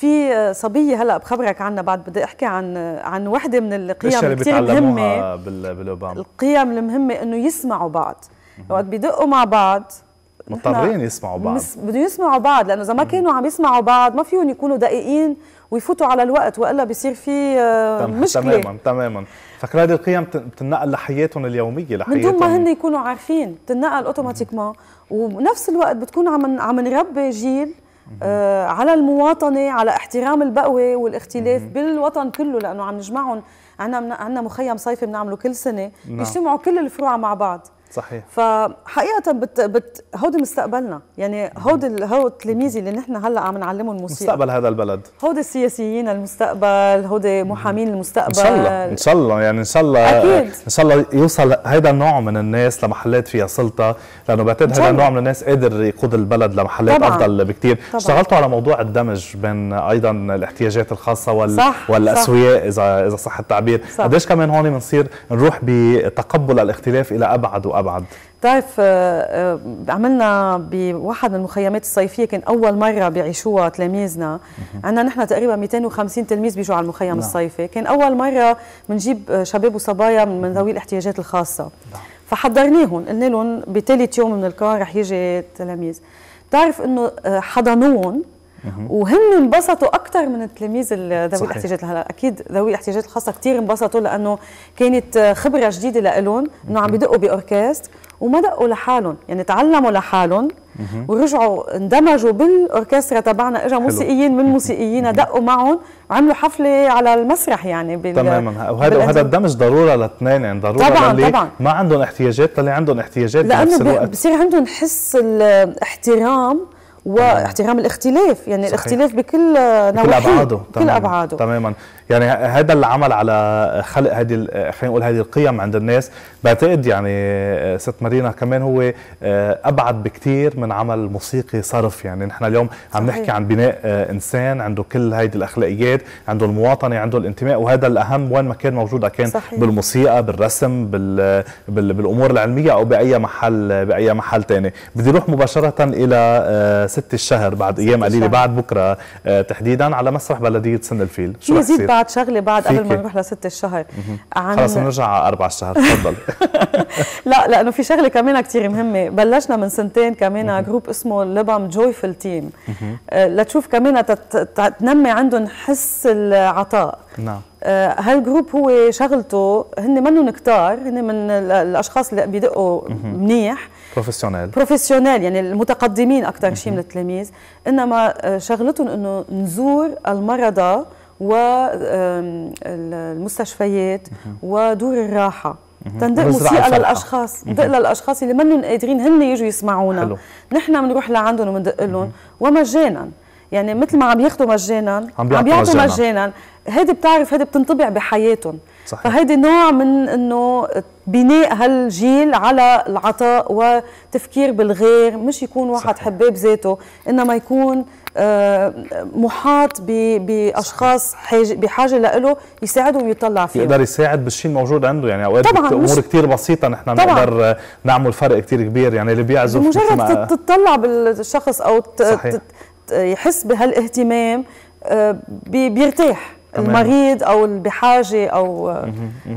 Speaker 9: في صبيه هلا بخبرك عنها بعد بدي احكي عن عن وحده من القيم اللي كثير مهمه
Speaker 1: بالاوباما
Speaker 9: القيم المهمه انه يسمعوا بعض وقت بيدقوا مع بعض
Speaker 1: مضطرين يسمعوا بعض
Speaker 9: بدهم يسمعوا بعض لانه اذا ما كانوا عم يسمعوا بعض ما فيهم يكونوا دقيقين ويفوتوا على الوقت والا بصير في آه، مشكله تماما
Speaker 1: تماما فكرة هذه القيم بتنقل لحياتهم اليوميه لحياتهم من دون ما هن
Speaker 9: يكونوا عارفين بتنقل اوتوماتيكمان ونفس الوقت بتكون عم عم نربي جيل آه على المواطنه على احترام البقوه والاختلاف مم. بالوطن كله لانه عم نجمعهم عندنا عندنا مخيم صيفي بنعمله كل سنه نعم. بيجتمعوا كل الفروع مع بعض صحيح فحقيقه بت بت هودي مستقبلنا يعني هودي هو التلاميذ اللي نحن هلا عم نعلمهم الموسيقى مستقبل هذا البلد هودي السياسيين المستقبل هودي محامين المستقبل ان شاء الله ان
Speaker 1: شاء الله يعني ان شاء الله اكيد ان شاء الله يوصل هذا النوع من الناس لمحلات فيها سلطه لانه بعتقد هذا النوع من الناس قادر يقود البلد لمحلات طبعاً. افضل بكثير اشتغلتوا على موضوع الدمج بين ايضا الاحتياجات الخاصه وال صح والاسوياء اذا اذا صح التعبير قديش كمان هون بنصير نروح بتقبل الاختلاف الى ابعد وابعد ابعد
Speaker 9: بتعرف طيب، آه، آه، عملنا بواحد من المخيمات الصيفيه كان اول مره بيعيشوها تلاميذنا عندنا نحن تقريبا 250 تلميذ بيجوا على المخيم لا. نعم. الصيفي كان اول مره بنجيب آه، شباب وصبايا من ذوي الاحتياجات الخاصه نعم. فحضرناهم قلنا لهم بثالث يوم من الكار رح يجي تلاميذ بتعرف انه حضنوهم وهن انبسطوا اكثر من التلاميذ ذوي الاحتياجات هلا اكيد ذوي الاحتياجات الخاصه كثير انبسطوا لانه كانت خبره جديده لهم انه عم بدقوا باوركستر وما دقوا لحالهم يعني تعلموا لحالهم ورجعوا اندمجوا بالاوركسترا تبعنا اجا موسيقيين من موسيقيين دقوا معهم وعملوا حفله على المسرح يعني بال تماما وهذا وهذا
Speaker 1: الدمج ضروره للاثنين يعني ضروره طبعا للي طبعا ما عندهم احتياجات للي عندهم احتياجات لانه بصير
Speaker 9: عندهم حس الاحترام واحترام الاختلاف يعني صحيح. الاختلاف بكل نواحيه بكل ابعاده, أبعاده. تماما
Speaker 1: يعني هذا العمل على خلق هذه خلينا نقول هذه القيم عند الناس بعتقد يعني آه، ست مارينا كمان هو آه، ابعد بكثير من عمل موسيقي صرف يعني نحن اليوم عم نحكي عن بناء آه، انسان عنده كل هذه الاخلاقيات عنده المواطنه عنده الانتماء وهذا الاهم وين ما كان موجود كان صحيح. بالموسيقى بالرسم بال... بال... بالامور العلميه او باي محل باي محل ثاني بدي اروح مباشره الى ست الشهر بعد ايام قليله بعد بكره تحديدا على مسرح بلديه سن الفيل شو يزيد بعد
Speaker 9: شغله بعد قبل ما نروح لست الشهر
Speaker 1: عن خلص بنرجع على اربع الشهر تفضل
Speaker 9: لا لانه في شغله كمان كثير مهمه بلشنا من سنتين كمان جروب اسمه لبم جويفل تيم لتشوف كمان تنمي عندهم حس العطاء نعم هالجروب آه، هو شغلته هن منهم كتار هن من الاشخاص اللي بيدقوا منيح بروفيسيونيل بروفيسيونيل يعني المتقدمين اكثر شيء من التلاميذ انما آه، شغلتهم انه نزور المرضى والمستشفيات ودور الراحه تندق موسيقى للاشخاص تندق للاشخاص اللي منهم قادرين هن يجوا يسمعونا نحن بنروح لعندهم وبندق لهم ومجانا يعني مثل ما عم ياخذوا مجانا عم, عم مجانا, هيدي بتعرف هيدي بتنطبع بحياتهم صحيح. فهيدي نوع من انه بناء هالجيل على العطاء وتفكير بالغير مش يكون واحد صحيح. حباب ذاته انما يكون آه، محاط باشخاص بحاجه له يساعدهم ويطلع فيه يقدر
Speaker 1: يساعد بالشيء الموجود عنده يعني اوقات امور كثير بسيطه نحن بنقدر نعمل فرق كثير كبير يعني اللي بيعزف مجرد
Speaker 9: تطلع بالشخص او صحيح. يحس بهالاهتمام آه، بيرتاح المريض او اللي بحاجه او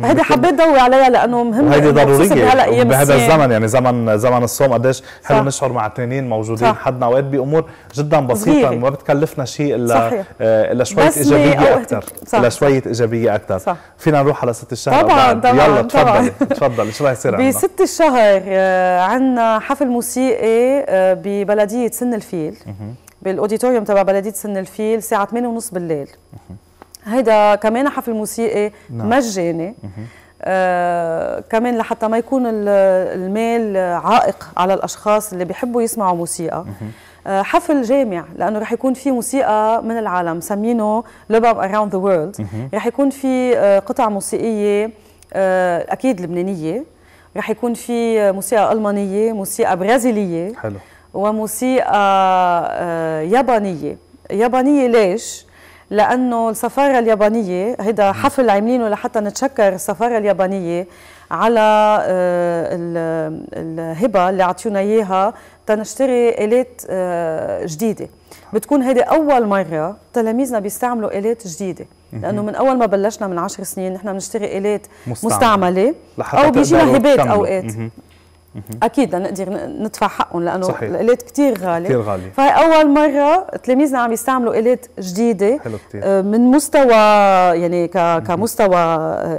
Speaker 9: هيدي حبيت ضوي عليها لانه مهمه هيدي ضروريه بهذا الزمن
Speaker 1: يعني زمن زمن الصوم قديش حلو نشعر مع تنين موجودين صح. حدنا اوقات بامور جدا بسيطه ما بتكلفنا شيء الا الا شويه ايجابيه اكثر الا شويه ايجابيه اكثر صح. فينا نروح على ست الشهر طبعا طبعا يلا تفضلي تفضلي شو رح يصير عندنا
Speaker 9: بست الشهر آه، عندنا حفل موسيقي آه، ببلديه سن الفيل بالاوديتوريوم تبع بلديه سن الفيل الساعه 8:30 بالليل هيدا كمان حفل موسيقي نعم. مجاني آه كمان لحتى ما يكون المال عائق على الاشخاص اللي بيحبوا يسمعوا موسيقى آه حفل جامع لانه رح يكون في موسيقى من العالم سمينه لباب اراوند ذا وورلد رح يكون في آه قطع موسيقيه آه اكيد لبنانيه رح يكون في موسيقى المانيه موسيقى برازيليه حلو وموسيقى آه يابانيه يابانيه ليش لانه السفاره اليابانيه هيدا حفل عاملينه لحتى نتشكر السفاره اليابانيه على آه، الهبه اللي عطيونا اياها تنشتري الات آه، جديده بتكون هيدي اول مره تلاميذنا بيستعملوا الات جديده لانه من اول ما بلشنا من 10 سنين نحن بنشتري الات مستعمله, مستعملة. او بيجينا هبات اوقات اكيد نقدر ندفع حقهم لانه صحيح. الالات كثير غاليه كثير غاليه فهي اول مره تلاميذنا عم يستعملوا الات جديده حلو كتير. آه، من مستوى يعني كمستوى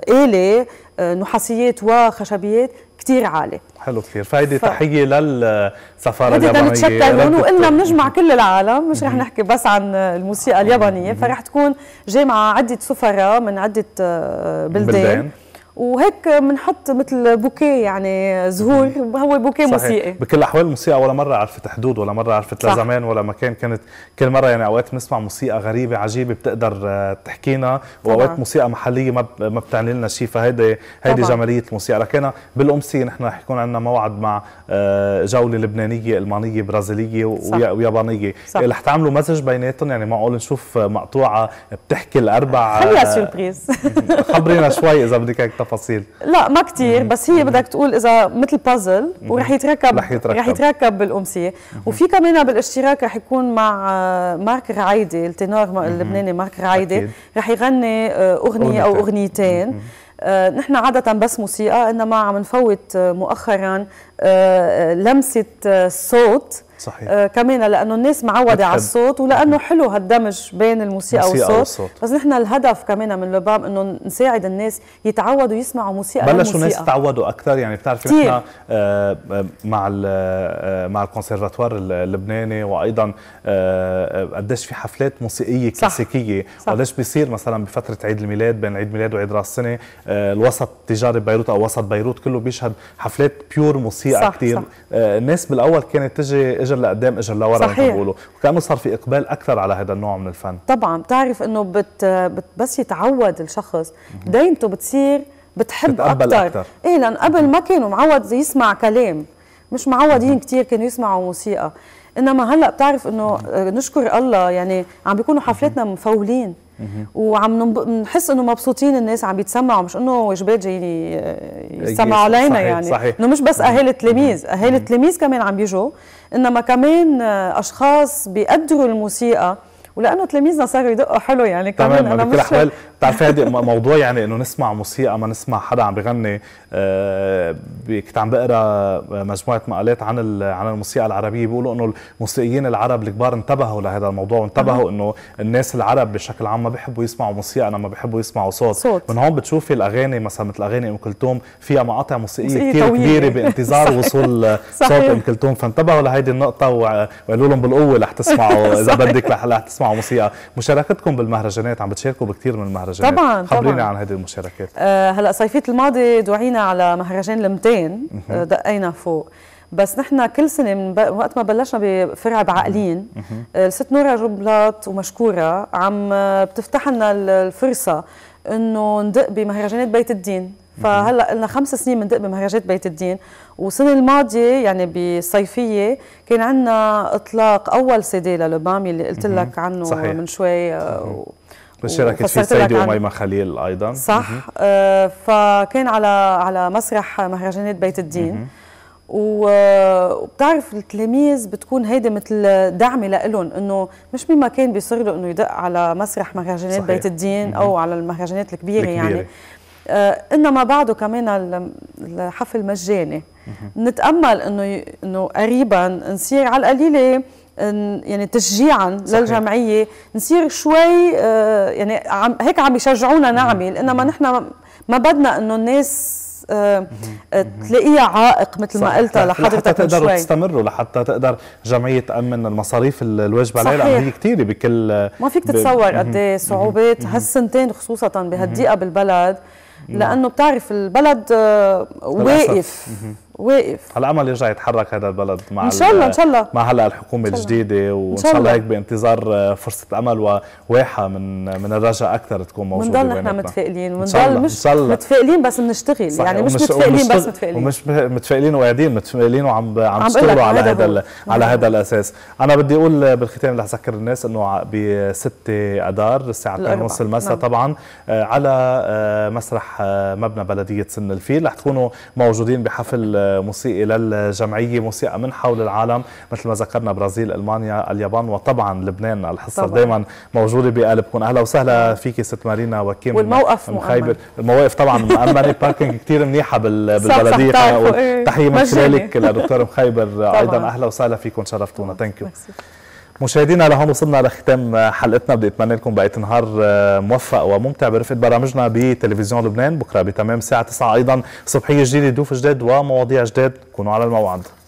Speaker 9: اله آه، نحاسيات وخشبيات كثير عالي
Speaker 1: حلو كثير فهيدي ف... تحيه للسفاره اليابانيه نتشتتون وقلنا
Speaker 9: بنجمع كل العالم مش رح نحكي بس عن الموسيقى اليابانيه فرح تكون جامعه عده سفراء من عده آه، بلدان, بلدان. وهيك بنحط مثل بوكيه يعني زهور هو بوكيه صحيح. موسيقي بكل الاحوال
Speaker 1: الموسيقى ولا مره عرفت حدود ولا مره عرفت لا زمان ولا مكان كانت كل مره يعني اوقات بنسمع موسيقى غريبه عجيبه بتقدر آه، تحكينا واوقات موسيقى محليه ما ما بتعني لنا شيء فهيدي هيدي جماليه الموسيقى لكن بالامسيه نحن رح يكون عندنا موعد مع آه، جوله لبنانيه المانيه برازيليه ويابانيه صح. رح تعملوا مزج بيناتهم يعني معقول نشوف مقطوعه بتحكي الاربع خليها سيربريز آه، خبرينا شوي اذا بدك هيك تفاصيل
Speaker 9: لا ما كثير بس هي بدك تقول اذا مثل بازل ورح يتركب رح يتركب رح يتركب بالامسيه وفي كمان بالاشتراك رح يكون مع آه، مارك رعايده التنور اللبناني مارك رعايده رح يغني آه، اغنيه او اغنيتين آه، نحن عادة بس موسيقى إنما عم نفوت مؤخرا لمسة صوت صحيح. آه كمان لانه الناس معوده على الصوت ولانه حلو هالدمج بين الموسيقى, والصوت. والصوت بس نحن الهدف كمان من لبام انه نساعد الناس يتعودوا يسمعوا موسيقى بلشوا الناس
Speaker 1: يتعودوا اكثر يعني بتعرفي نحن آه, آه، مع آه، مع الكونسرفاتوار اللبناني وايضا آه،, آه قديش في حفلات موسيقيه كلاسيكيه وقديش بيصير مثلا بفتره عيد الميلاد بين عيد ميلاد وعيد راس السنه الوسط التجاري ببيروت او وسط بيروت كله بيشهد حفلات بيور موسيقى كثير الناس بالاول كانت تجي اجر لقدام اجر لورا يعني صحيح وكانه صار في اقبال اكثر على هذا النوع من الفن
Speaker 9: طبعا بتعرف انه بت... بت بس يتعود الشخص دينته بتصير بتحب اكثر, أكثر. ايه لان قبل ما كانوا معود يسمع كلام مش معودين كثير كانوا يسمعوا موسيقى انما هلا بتعرف انه آه، نشكر الله يعني عم بيكونوا حفلاتنا مفولين وعم نحس انه مبسوطين الناس عم بيتسمعوا مش انه واجبات جايين يسمعوا علينا يعني صحيح. انه مش بس اهالي التلاميذ اهالي التلاميذ كمان عم بيجوا انما كمان اشخاص بيقدروا الموسيقى ولانه تلاميذنا صاروا يدقوا حلو يعني كمان انا مش
Speaker 1: بتعرفي هذا موضوع يعني انه نسمع موسيقى ما نسمع حدا عم بغني آه كنت عم بقرا مجموعه مقالات عن عن الموسيقى العربيه بيقولوا انه الموسيقيين العرب الكبار انتبهوا لهذا الموضوع وانتبهوا انه الناس العرب بشكل عام ما بيحبوا يسمعوا موسيقى لما بيحبوا يسمعوا صوت, صوت. من هون بتشوفي الاغاني مثلا مثل اغاني ام كلثوم فيها مقاطع موسيقيه كثير كبيره بانتظار وصول صوت ام كلثوم فانتبهوا لهيدي النقطه وقالوا لهم بالقوه رح تسمعوا اذا بدك رح تسمعوا موسيقى مشاركتكم بالمهرجانات عم بتشاركوا بكثير من المهرجانات المهرجانات طبعا خبرينا عن هذه المشاركات
Speaker 9: آه هلا صيفيه الماضي دعينا على مهرجان لمتين آه دقينا فوق بس نحن كل سنه من ب... وقت ما بلشنا بفرع بعقلين آه، الست نورا جبلات ومشكوره عم آه، بتفتح لنا الفرصه انه ندق بمهرجانات بيت الدين فهلا لنا خمس سنين بندق بمهرجانات بيت الدين والسنه الماضيه يعني بالصيفيه كان عندنا اطلاق اول سي دي اللي قلت لك عنه صحيح. من شوي آه، وشاركت في سيدي أميمة
Speaker 1: خليل أيضا صح
Speaker 9: آه فكان على على مسرح مهرجانات بيت الدين وبتعرف آه، التلاميذ بتكون هيدي مثل دعمه لهم انه مش مما كان بيصير له انه يدق على مسرح مهرجانات صحيح. بيت الدين او على المهرجانات الكبيره, الكبيرة. يعني آه انما بعده كمان الحفل مجاني نتامل انه انه قريبا نصير على القليله يعني تشجيعا صحيح. للجمعيه نصير شوي آه، يعني عم هيك عم يشجعونا نعمل انما نحن ما بدنا انه الناس آه، تلاقيها عائق مثل ما قلتها لحضرتك لحتى تقدروا
Speaker 1: تستمروا لحتى تقدر جمعيه تامن المصاريف الواجبه عليها لانه هي كثيره بكل ما فيك تتصور قد ايه صعوبات
Speaker 9: هالسنتين خصوصا بهالدقيقه بالبلد لانه بتعرف البلد آه، واقف واقف
Speaker 1: على امل يرجع يتحرك هذا البلد مع ان شاء الله ان شاء الله مع هلا الحكومه الجديده وان شاء الله هيك بانتظار آه، فرصه امل وواحه من من الرجاء اكثر تكون موجوده بنضل نحن متفائلين
Speaker 9: ونضل مش
Speaker 1: متفائلين
Speaker 9: بس بنشتغل يعني مش متفائلين بس متفائلين ومش
Speaker 1: متفائلين وقاعدين متفائلين وعم عم بيشتغلوا على هذا على هذا الاساس انا بدي اقول بالختام رح اذكر الناس انه ب 6 اذار الساعه 2 ونص المساء نعم. طبعا آه، على آه، مسرح مبنى بلديه سن الفيل رح تكونوا موجودين بحفل موسيقي للجمعية موسيقى من حول العالم مثل ما ذكرنا برازيل ألمانيا اليابان وطبعا لبنان الحصة دائما موجودة بقلبكم أهلا وسهلا فيك ست مارينا وكيم والموقف مخيبر المواقف طبعا مأمنة باركينج كثير منيحة بالبلدية تحية من خلالك للدكتور مخيبر أيضا أهلا وسهلا فيكم شرفتونا ثانك يو مشاهدينا لهون وصلنا لختام حلقتنا بدي اتمنى لكم بقيه نهار آه، موفق وممتع برفقه برامجنا بتلفزيون لبنان بكره بتمام الساعه 9 ايضا صبحيه جديده ضيوف جداد ومواضيع جداد كونوا على الموعد